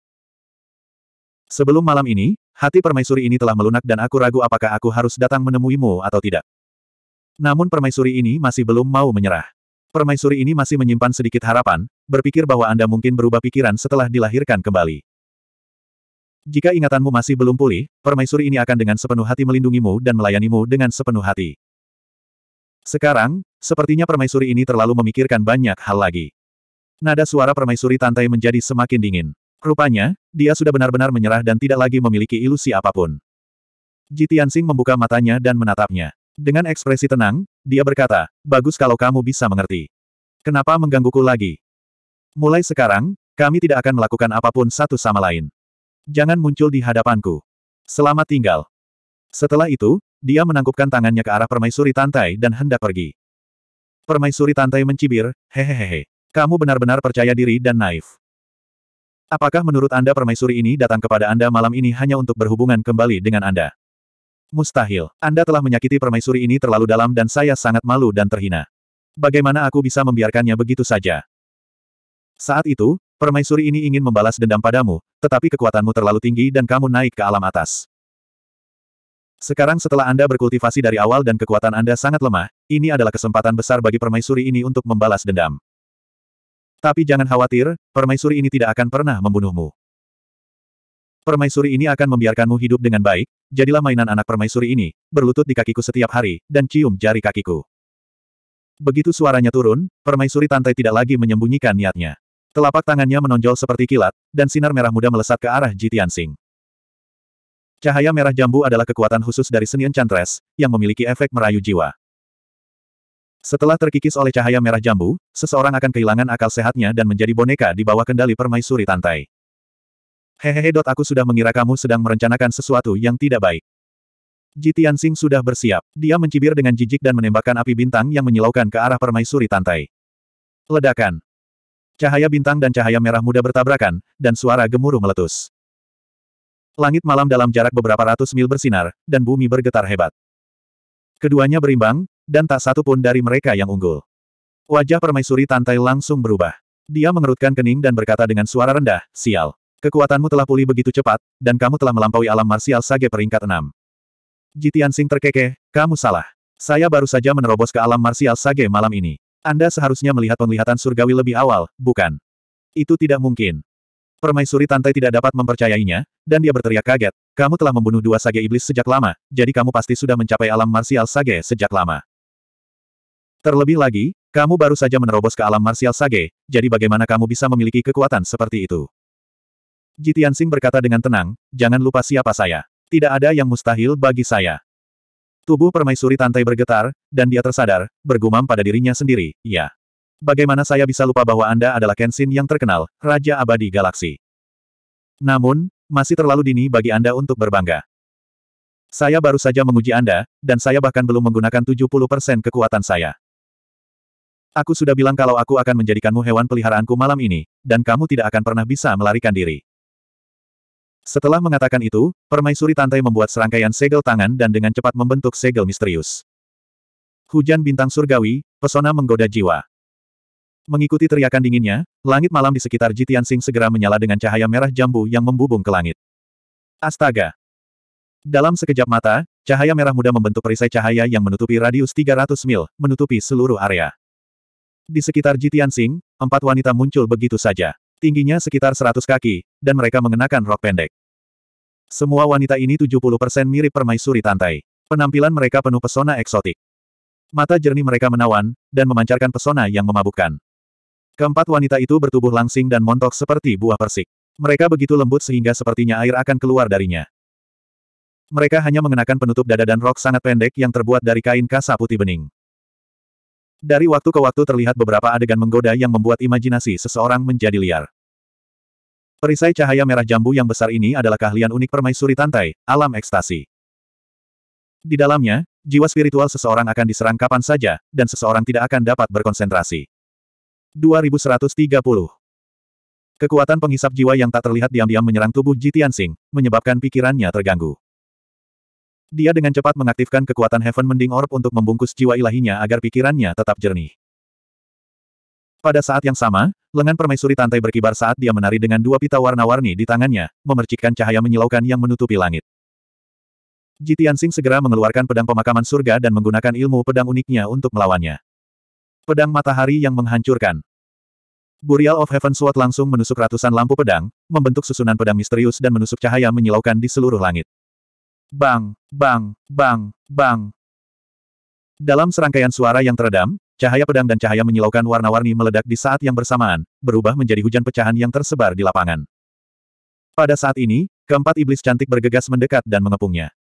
Sebelum malam ini, hati permaisuri ini telah melunak dan aku ragu apakah aku harus datang menemuimu atau tidak. Namun permaisuri ini masih belum mau menyerah. Permaisuri ini masih menyimpan sedikit harapan, berpikir bahwa Anda mungkin berubah pikiran setelah dilahirkan kembali. Jika ingatanmu masih belum pulih, permaisuri ini akan dengan sepenuh hati melindungimu dan melayanimu dengan sepenuh hati. Sekarang, sepertinya permaisuri ini terlalu memikirkan banyak hal lagi. Nada suara permaisuri Tantai menjadi semakin dingin. Rupanya, dia sudah benar-benar menyerah dan tidak lagi memiliki ilusi apapun. Jitiansing membuka matanya dan menatapnya. Dengan ekspresi tenang, dia berkata, bagus kalau kamu bisa mengerti. Kenapa menggangguku lagi? Mulai sekarang, kami tidak akan melakukan apapun satu sama lain. Jangan muncul di hadapanku. Selamat tinggal. Setelah itu, dia menangkupkan tangannya ke arah permaisuri Tantai dan hendak pergi. Permaisuri Tantai mencibir, hehehehe. Kamu benar-benar percaya diri dan naif. Apakah menurut Anda permaisuri ini datang kepada Anda malam ini hanya untuk berhubungan kembali dengan Anda? Mustahil. Anda telah menyakiti permaisuri ini terlalu dalam dan saya sangat malu dan terhina. Bagaimana aku bisa membiarkannya begitu saja? Saat itu, permaisuri ini ingin membalas dendam padamu, tetapi kekuatanmu terlalu tinggi dan kamu naik ke alam atas. Sekarang setelah Anda berkultivasi dari awal dan kekuatan Anda sangat lemah, ini adalah kesempatan besar bagi permaisuri ini untuk membalas dendam. Tapi jangan khawatir, permaisuri ini tidak akan pernah membunuhmu. Permaisuri ini akan membiarkanmu hidup dengan baik, jadilah mainan anak permaisuri ini, berlutut di kakiku setiap hari, dan cium jari kakiku. Begitu suaranya turun, permaisuri Tantai tidak lagi menyembunyikan niatnya. Telapak tangannya menonjol seperti kilat, dan sinar merah muda melesat ke arah Jitian Singh. Cahaya merah jambu adalah kekuatan khusus dari Senian Chantres, yang memiliki efek merayu jiwa. Setelah terkikis oleh cahaya merah jambu, seseorang akan kehilangan akal sehatnya dan menjadi boneka di bawah kendali permaisuri tantai. Hehehe. Aku sudah mengira kamu sedang merencanakan sesuatu yang tidak baik. Jitian Singh sudah bersiap. Dia mencibir dengan jijik dan menembakkan api bintang yang menyilaukan ke arah permaisuri tantai. Ledakan. Cahaya bintang dan cahaya merah muda bertabrakan, dan suara gemuruh meletus. Langit malam dalam jarak beberapa ratus mil bersinar, dan bumi bergetar hebat. Keduanya berimbang, dan tak satu pun dari mereka yang unggul. Wajah permaisuri Tantai langsung berubah. Dia mengerutkan kening dan berkata dengan suara rendah, Sial. Kekuatanmu telah pulih begitu cepat, dan kamu telah melampaui alam marsial sage peringkat enam." Jitian Sing terkekeh, kamu salah. Saya baru saja menerobos ke alam marsial sage malam ini. Anda seharusnya melihat penglihatan surgawi lebih awal, bukan? Itu tidak mungkin. Permaisuri Tantai tidak dapat mempercayainya, dan dia berteriak kaget, kamu telah membunuh dua sage iblis sejak lama, jadi kamu pasti sudah mencapai alam marsial sage sejak lama. Terlebih lagi, kamu baru saja menerobos ke alam marsial sage, jadi bagaimana kamu bisa memiliki kekuatan seperti itu? Jitian Sing berkata dengan tenang, jangan lupa siapa saya. Tidak ada yang mustahil bagi saya. Tubuh permaisuri Tantai bergetar, dan dia tersadar, bergumam pada dirinya sendiri, ya. Bagaimana saya bisa lupa bahwa Anda adalah Kenshin yang terkenal, Raja Abadi Galaksi? Namun, masih terlalu dini bagi Anda untuk berbangga. Saya baru saja menguji Anda, dan saya bahkan belum menggunakan 70% kekuatan saya. Aku sudah bilang kalau aku akan menjadikanmu hewan peliharaanku malam ini, dan kamu tidak akan pernah bisa melarikan diri. Setelah mengatakan itu, permaisuri Tantai membuat serangkaian segel tangan dan dengan cepat membentuk segel misterius. Hujan bintang surgawi, pesona menggoda jiwa. Mengikuti teriakan dinginnya, langit malam di sekitar Jitian Jitiansing segera menyala dengan cahaya merah jambu yang membubung ke langit. Astaga! Dalam sekejap mata, cahaya merah muda membentuk perisai cahaya yang menutupi radius 300 mil, menutupi seluruh area. Di sekitar Jitian Jitiansing, empat wanita muncul begitu saja. Tingginya sekitar 100 kaki, dan mereka mengenakan rok pendek. Semua wanita ini 70% mirip permaisuri tantai. Penampilan mereka penuh pesona eksotik. Mata jernih mereka menawan, dan memancarkan pesona yang memabukkan. Keempat wanita itu bertubuh langsing dan montok seperti buah persik. Mereka begitu lembut sehingga sepertinya air akan keluar darinya. Mereka hanya mengenakan penutup dada dan rok sangat pendek yang terbuat dari kain kasa putih bening. Dari waktu ke waktu terlihat beberapa adegan menggoda yang membuat imajinasi seseorang menjadi liar. Perisai cahaya merah jambu yang besar ini adalah keahlian unik permaisuri tantai, alam ekstasi. Di dalamnya, jiwa spiritual seseorang akan diserang kapan saja, dan seseorang tidak akan dapat berkonsentrasi. 2130. Kekuatan penghisap jiwa yang tak terlihat diam-diam menyerang tubuh Ji Tianxing, menyebabkan pikirannya terganggu. Dia dengan cepat mengaktifkan kekuatan Heaven Mending Orb untuk membungkus jiwa ilahinya agar pikirannya tetap jernih. Pada saat yang sama, lengan permaisuri Tantai berkibar saat dia menari dengan dua pita warna-warni di tangannya, memercikkan cahaya menyilaukan yang menutupi langit. Jitiansing segera mengeluarkan pedang pemakaman surga dan menggunakan ilmu pedang uniknya untuk melawannya. Pedang matahari yang menghancurkan. Burial of Heaven Sword langsung menusuk ratusan lampu pedang, membentuk susunan pedang misterius dan menusuk cahaya menyilaukan di seluruh langit. Bang, bang, bang, bang. Dalam serangkaian suara yang teredam, cahaya pedang dan cahaya menyilaukan warna-warni meledak di saat yang bersamaan, berubah menjadi hujan pecahan yang tersebar di lapangan. Pada saat ini, keempat iblis cantik bergegas mendekat dan mengepungnya.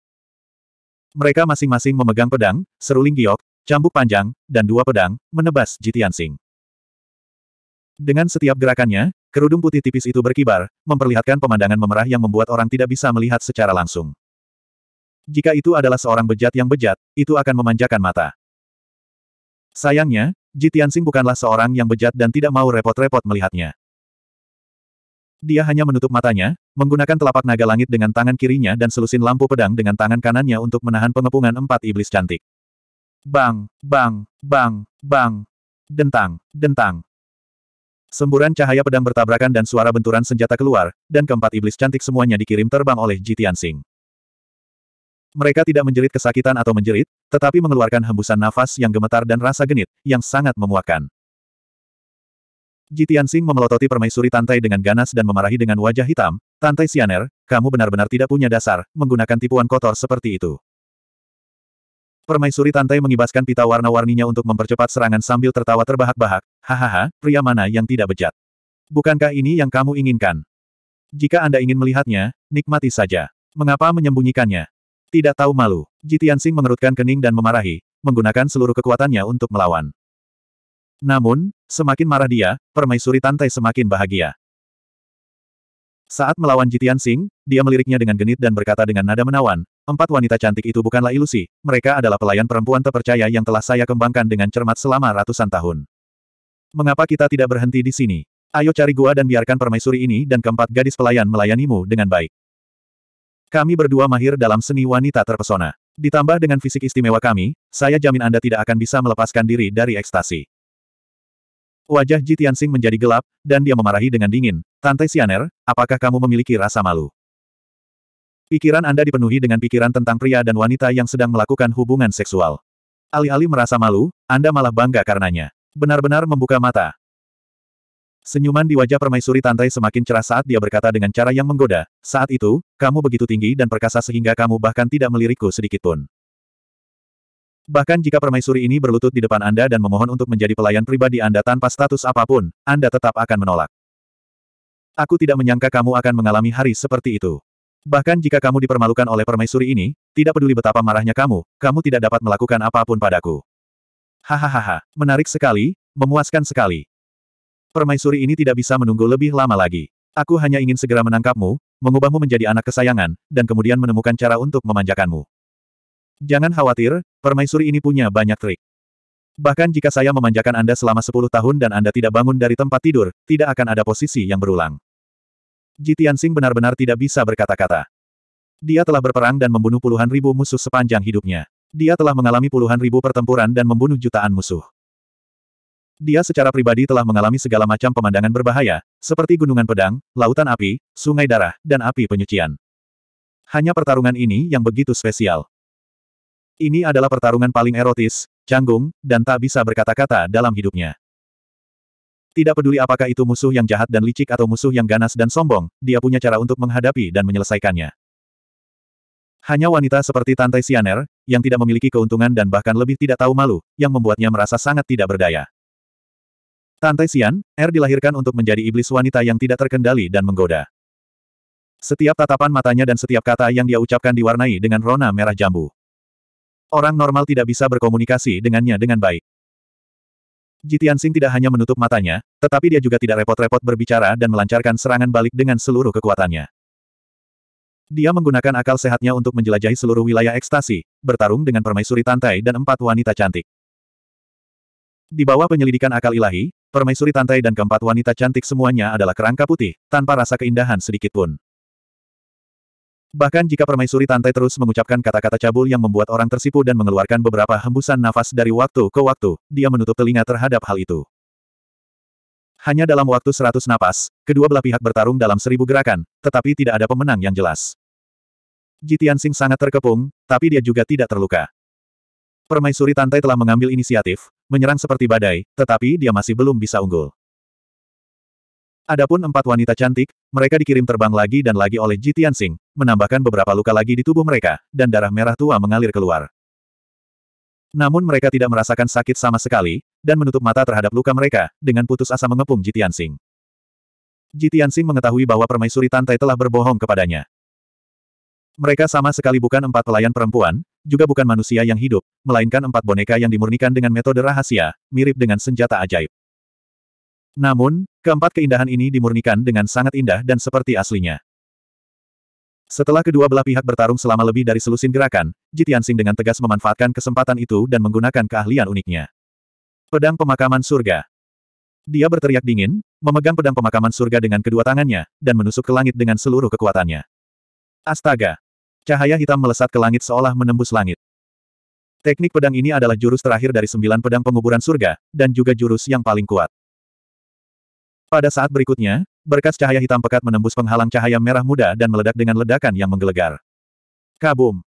Mereka masing-masing memegang pedang, seruling giok, cambuk panjang, dan dua pedang, menebas Jitian Sing. Dengan setiap gerakannya, kerudung putih tipis itu berkibar, memperlihatkan pemandangan memerah yang membuat orang tidak bisa melihat secara langsung. Jika itu adalah seorang bejat yang bejat, itu akan memanjakan mata. Sayangnya, Jitian Sing bukanlah seorang yang bejat dan tidak mau repot-repot melihatnya. Dia hanya menutup matanya, menggunakan telapak naga langit dengan tangan kirinya dan selusin lampu pedang dengan tangan kanannya untuk menahan pengepungan empat iblis cantik. Bang, bang, bang, bang. Dentang, dentang. Semburan cahaya pedang bertabrakan dan suara benturan senjata keluar, dan keempat iblis cantik semuanya dikirim terbang oleh Ji Tianxing. Mereka tidak menjerit kesakitan atau menjerit, tetapi mengeluarkan hembusan nafas yang gemetar dan rasa genit, yang sangat memuakan. Ji Tianxing memelototi permaisuri Tantai dengan ganas dan memarahi dengan wajah hitam, Tantai Sianer, kamu benar-benar tidak punya dasar, menggunakan tipuan kotor seperti itu. Permaisuri Tantai mengibaskan pita warna-warninya untuk mempercepat serangan sambil tertawa terbahak-bahak. Hahaha, pria mana yang tidak bejat? Bukankah ini yang kamu inginkan? Jika Anda ingin melihatnya, nikmati saja. Mengapa menyembunyikannya? Tidak tahu malu. Jitian Jitiansing mengerutkan kening dan memarahi, menggunakan seluruh kekuatannya untuk melawan. Namun, semakin marah dia, permaisuri Tantai semakin bahagia. Saat melawan Jitian Sing, dia meliriknya dengan genit dan berkata dengan nada menawan, empat wanita cantik itu bukanlah ilusi, mereka adalah pelayan perempuan terpercaya yang telah saya kembangkan dengan cermat selama ratusan tahun. Mengapa kita tidak berhenti di sini? Ayo cari gua dan biarkan permaisuri ini dan keempat gadis pelayan melayanimu dengan baik. Kami berdua mahir dalam seni wanita terpesona. Ditambah dengan fisik istimewa kami, saya jamin Anda tidak akan bisa melepaskan diri dari ekstasi. Wajah Ji Tianxing menjadi gelap, dan dia memarahi dengan dingin, Tante Sianer, apakah kamu memiliki rasa malu? Pikiran Anda dipenuhi dengan pikiran tentang pria dan wanita yang sedang melakukan hubungan seksual. Alih-alih merasa malu, Anda malah bangga karenanya. Benar-benar membuka mata. Senyuman di wajah permaisuri Tante semakin cerah saat dia berkata dengan cara yang menggoda, saat itu, kamu begitu tinggi dan perkasa sehingga kamu bahkan tidak melirikku sedikitpun. Bahkan jika permaisuri ini berlutut di depan Anda dan memohon untuk menjadi pelayan pribadi Anda tanpa status apapun, Anda tetap akan menolak. Aku tidak menyangka kamu akan mengalami hari seperti itu. Bahkan jika kamu dipermalukan oleh permaisuri ini, tidak peduli betapa marahnya kamu, kamu tidak dapat melakukan apapun padaku. Hahaha, menarik sekali, memuaskan sekali. Permaisuri ini tidak bisa menunggu lebih lama lagi. Aku hanya ingin segera menangkapmu, mengubahmu menjadi anak kesayangan, dan kemudian menemukan cara untuk memanjakanmu. Jangan khawatir, permaisuri ini punya banyak trik. Bahkan jika saya memanjakan Anda selama 10 tahun dan Anda tidak bangun dari tempat tidur, tidak akan ada posisi yang berulang. Jitian benar-benar tidak bisa berkata-kata. Dia telah berperang dan membunuh puluhan ribu musuh sepanjang hidupnya. Dia telah mengalami puluhan ribu pertempuran dan membunuh jutaan musuh. Dia secara pribadi telah mengalami segala macam pemandangan berbahaya, seperti gunungan pedang, lautan api, sungai darah, dan api penyucian. Hanya pertarungan ini yang begitu spesial. Ini adalah pertarungan paling erotis, canggung, dan tak bisa berkata-kata dalam hidupnya. Tidak peduli apakah itu musuh yang jahat dan licik atau musuh yang ganas dan sombong, dia punya cara untuk menghadapi dan menyelesaikannya. Hanya wanita seperti Tante Sianer, yang tidak memiliki keuntungan dan bahkan lebih tidak tahu malu, yang membuatnya merasa sangat tidak berdaya. Tante Sian, Er dilahirkan untuk menjadi iblis wanita yang tidak terkendali dan menggoda. Setiap tatapan matanya dan setiap kata yang dia ucapkan diwarnai dengan rona merah jambu. Orang normal tidak bisa berkomunikasi dengannya dengan baik. Jitiansing tidak hanya menutup matanya, tetapi dia juga tidak repot-repot berbicara dan melancarkan serangan balik dengan seluruh kekuatannya. Dia menggunakan akal sehatnya untuk menjelajahi seluruh wilayah ekstasi, bertarung dengan permaisuri Tantai dan empat wanita cantik. Di bawah penyelidikan akal ilahi, permaisuri Tantai dan keempat wanita cantik semuanya adalah kerangka putih, tanpa rasa keindahan sedikitpun. Bahkan jika permaisuri Tantai terus mengucapkan kata-kata cabul yang membuat orang tersipu dan mengeluarkan beberapa hembusan nafas dari waktu ke waktu, dia menutup telinga terhadap hal itu. Hanya dalam waktu seratus napas, kedua belah pihak bertarung dalam seribu gerakan, tetapi tidak ada pemenang yang jelas. Jitian Sing sangat terkepung, tapi dia juga tidak terluka. Permaisuri Tantai telah mengambil inisiatif, menyerang seperti badai, tetapi dia masih belum bisa unggul. Adapun empat wanita cantik, mereka dikirim terbang lagi dan lagi oleh Ji Tianxing, menambahkan beberapa luka lagi di tubuh mereka, dan darah merah tua mengalir keluar. Namun mereka tidak merasakan sakit sama sekali, dan menutup mata terhadap luka mereka, dengan putus asa mengepung Ji Tianxing. Ji Tianxing mengetahui bahwa permaisuri Tantai telah berbohong kepadanya. Mereka sama sekali bukan empat pelayan perempuan, juga bukan manusia yang hidup, melainkan empat boneka yang dimurnikan dengan metode rahasia, mirip dengan senjata ajaib. Namun, keempat keindahan ini dimurnikan dengan sangat indah dan seperti aslinya. Setelah kedua belah pihak bertarung selama lebih dari selusin gerakan, Jitiansing dengan tegas memanfaatkan kesempatan itu dan menggunakan keahlian uniknya. Pedang Pemakaman Surga Dia berteriak dingin, memegang pedang pemakaman surga dengan kedua tangannya, dan menusuk ke langit dengan seluruh kekuatannya. Astaga! Cahaya hitam melesat ke langit seolah menembus langit. Teknik pedang ini adalah jurus terakhir dari sembilan pedang penguburan surga, dan juga jurus yang paling kuat. Pada saat berikutnya, berkas cahaya hitam pekat menembus penghalang cahaya merah muda dan meledak dengan ledakan yang menggelegar. Kabum!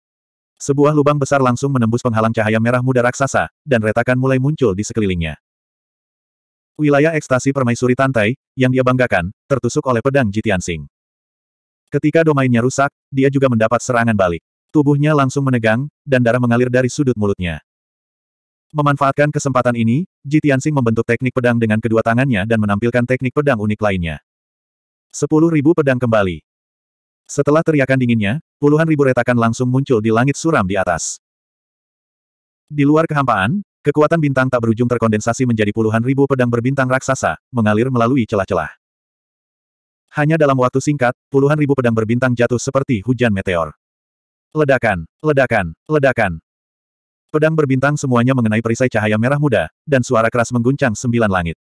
Sebuah lubang besar langsung menembus penghalang cahaya merah muda raksasa, dan retakan mulai muncul di sekelilingnya. Wilayah ekstasi permaisuri Tantai, yang dia banggakan, tertusuk oleh pedang Jitian Sing. Ketika domainnya rusak, dia juga mendapat serangan balik. Tubuhnya langsung menegang, dan darah mengalir dari sudut mulutnya. Memanfaatkan kesempatan ini, Ji Tianxing membentuk teknik pedang dengan kedua tangannya dan menampilkan teknik pedang unik lainnya. Sepuluh ribu pedang kembali. Setelah teriakan dinginnya, puluhan ribu retakan langsung muncul di langit suram di atas. Di luar kehampaan, kekuatan bintang tak berujung terkondensasi menjadi puluhan ribu pedang berbintang raksasa, mengalir melalui celah-celah. Hanya dalam waktu singkat, puluhan ribu pedang berbintang jatuh seperti hujan meteor. Ledakan, ledakan, ledakan, Pedang berbintang semuanya mengenai perisai cahaya merah muda, dan suara keras mengguncang sembilan langit.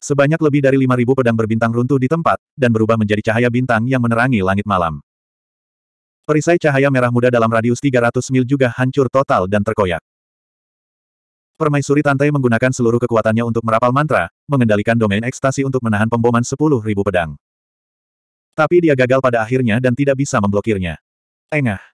Sebanyak lebih dari lima ribu pedang berbintang runtuh di tempat, dan berubah menjadi cahaya bintang yang menerangi langit malam. Perisai cahaya merah muda dalam radius 300 mil juga hancur total dan terkoyak. Permaisuri Tantai menggunakan seluruh kekuatannya untuk merapal mantra, mengendalikan domain ekstasi untuk menahan pemboman sepuluh ribu pedang. Tapi dia gagal pada akhirnya dan tidak bisa memblokirnya. Engah.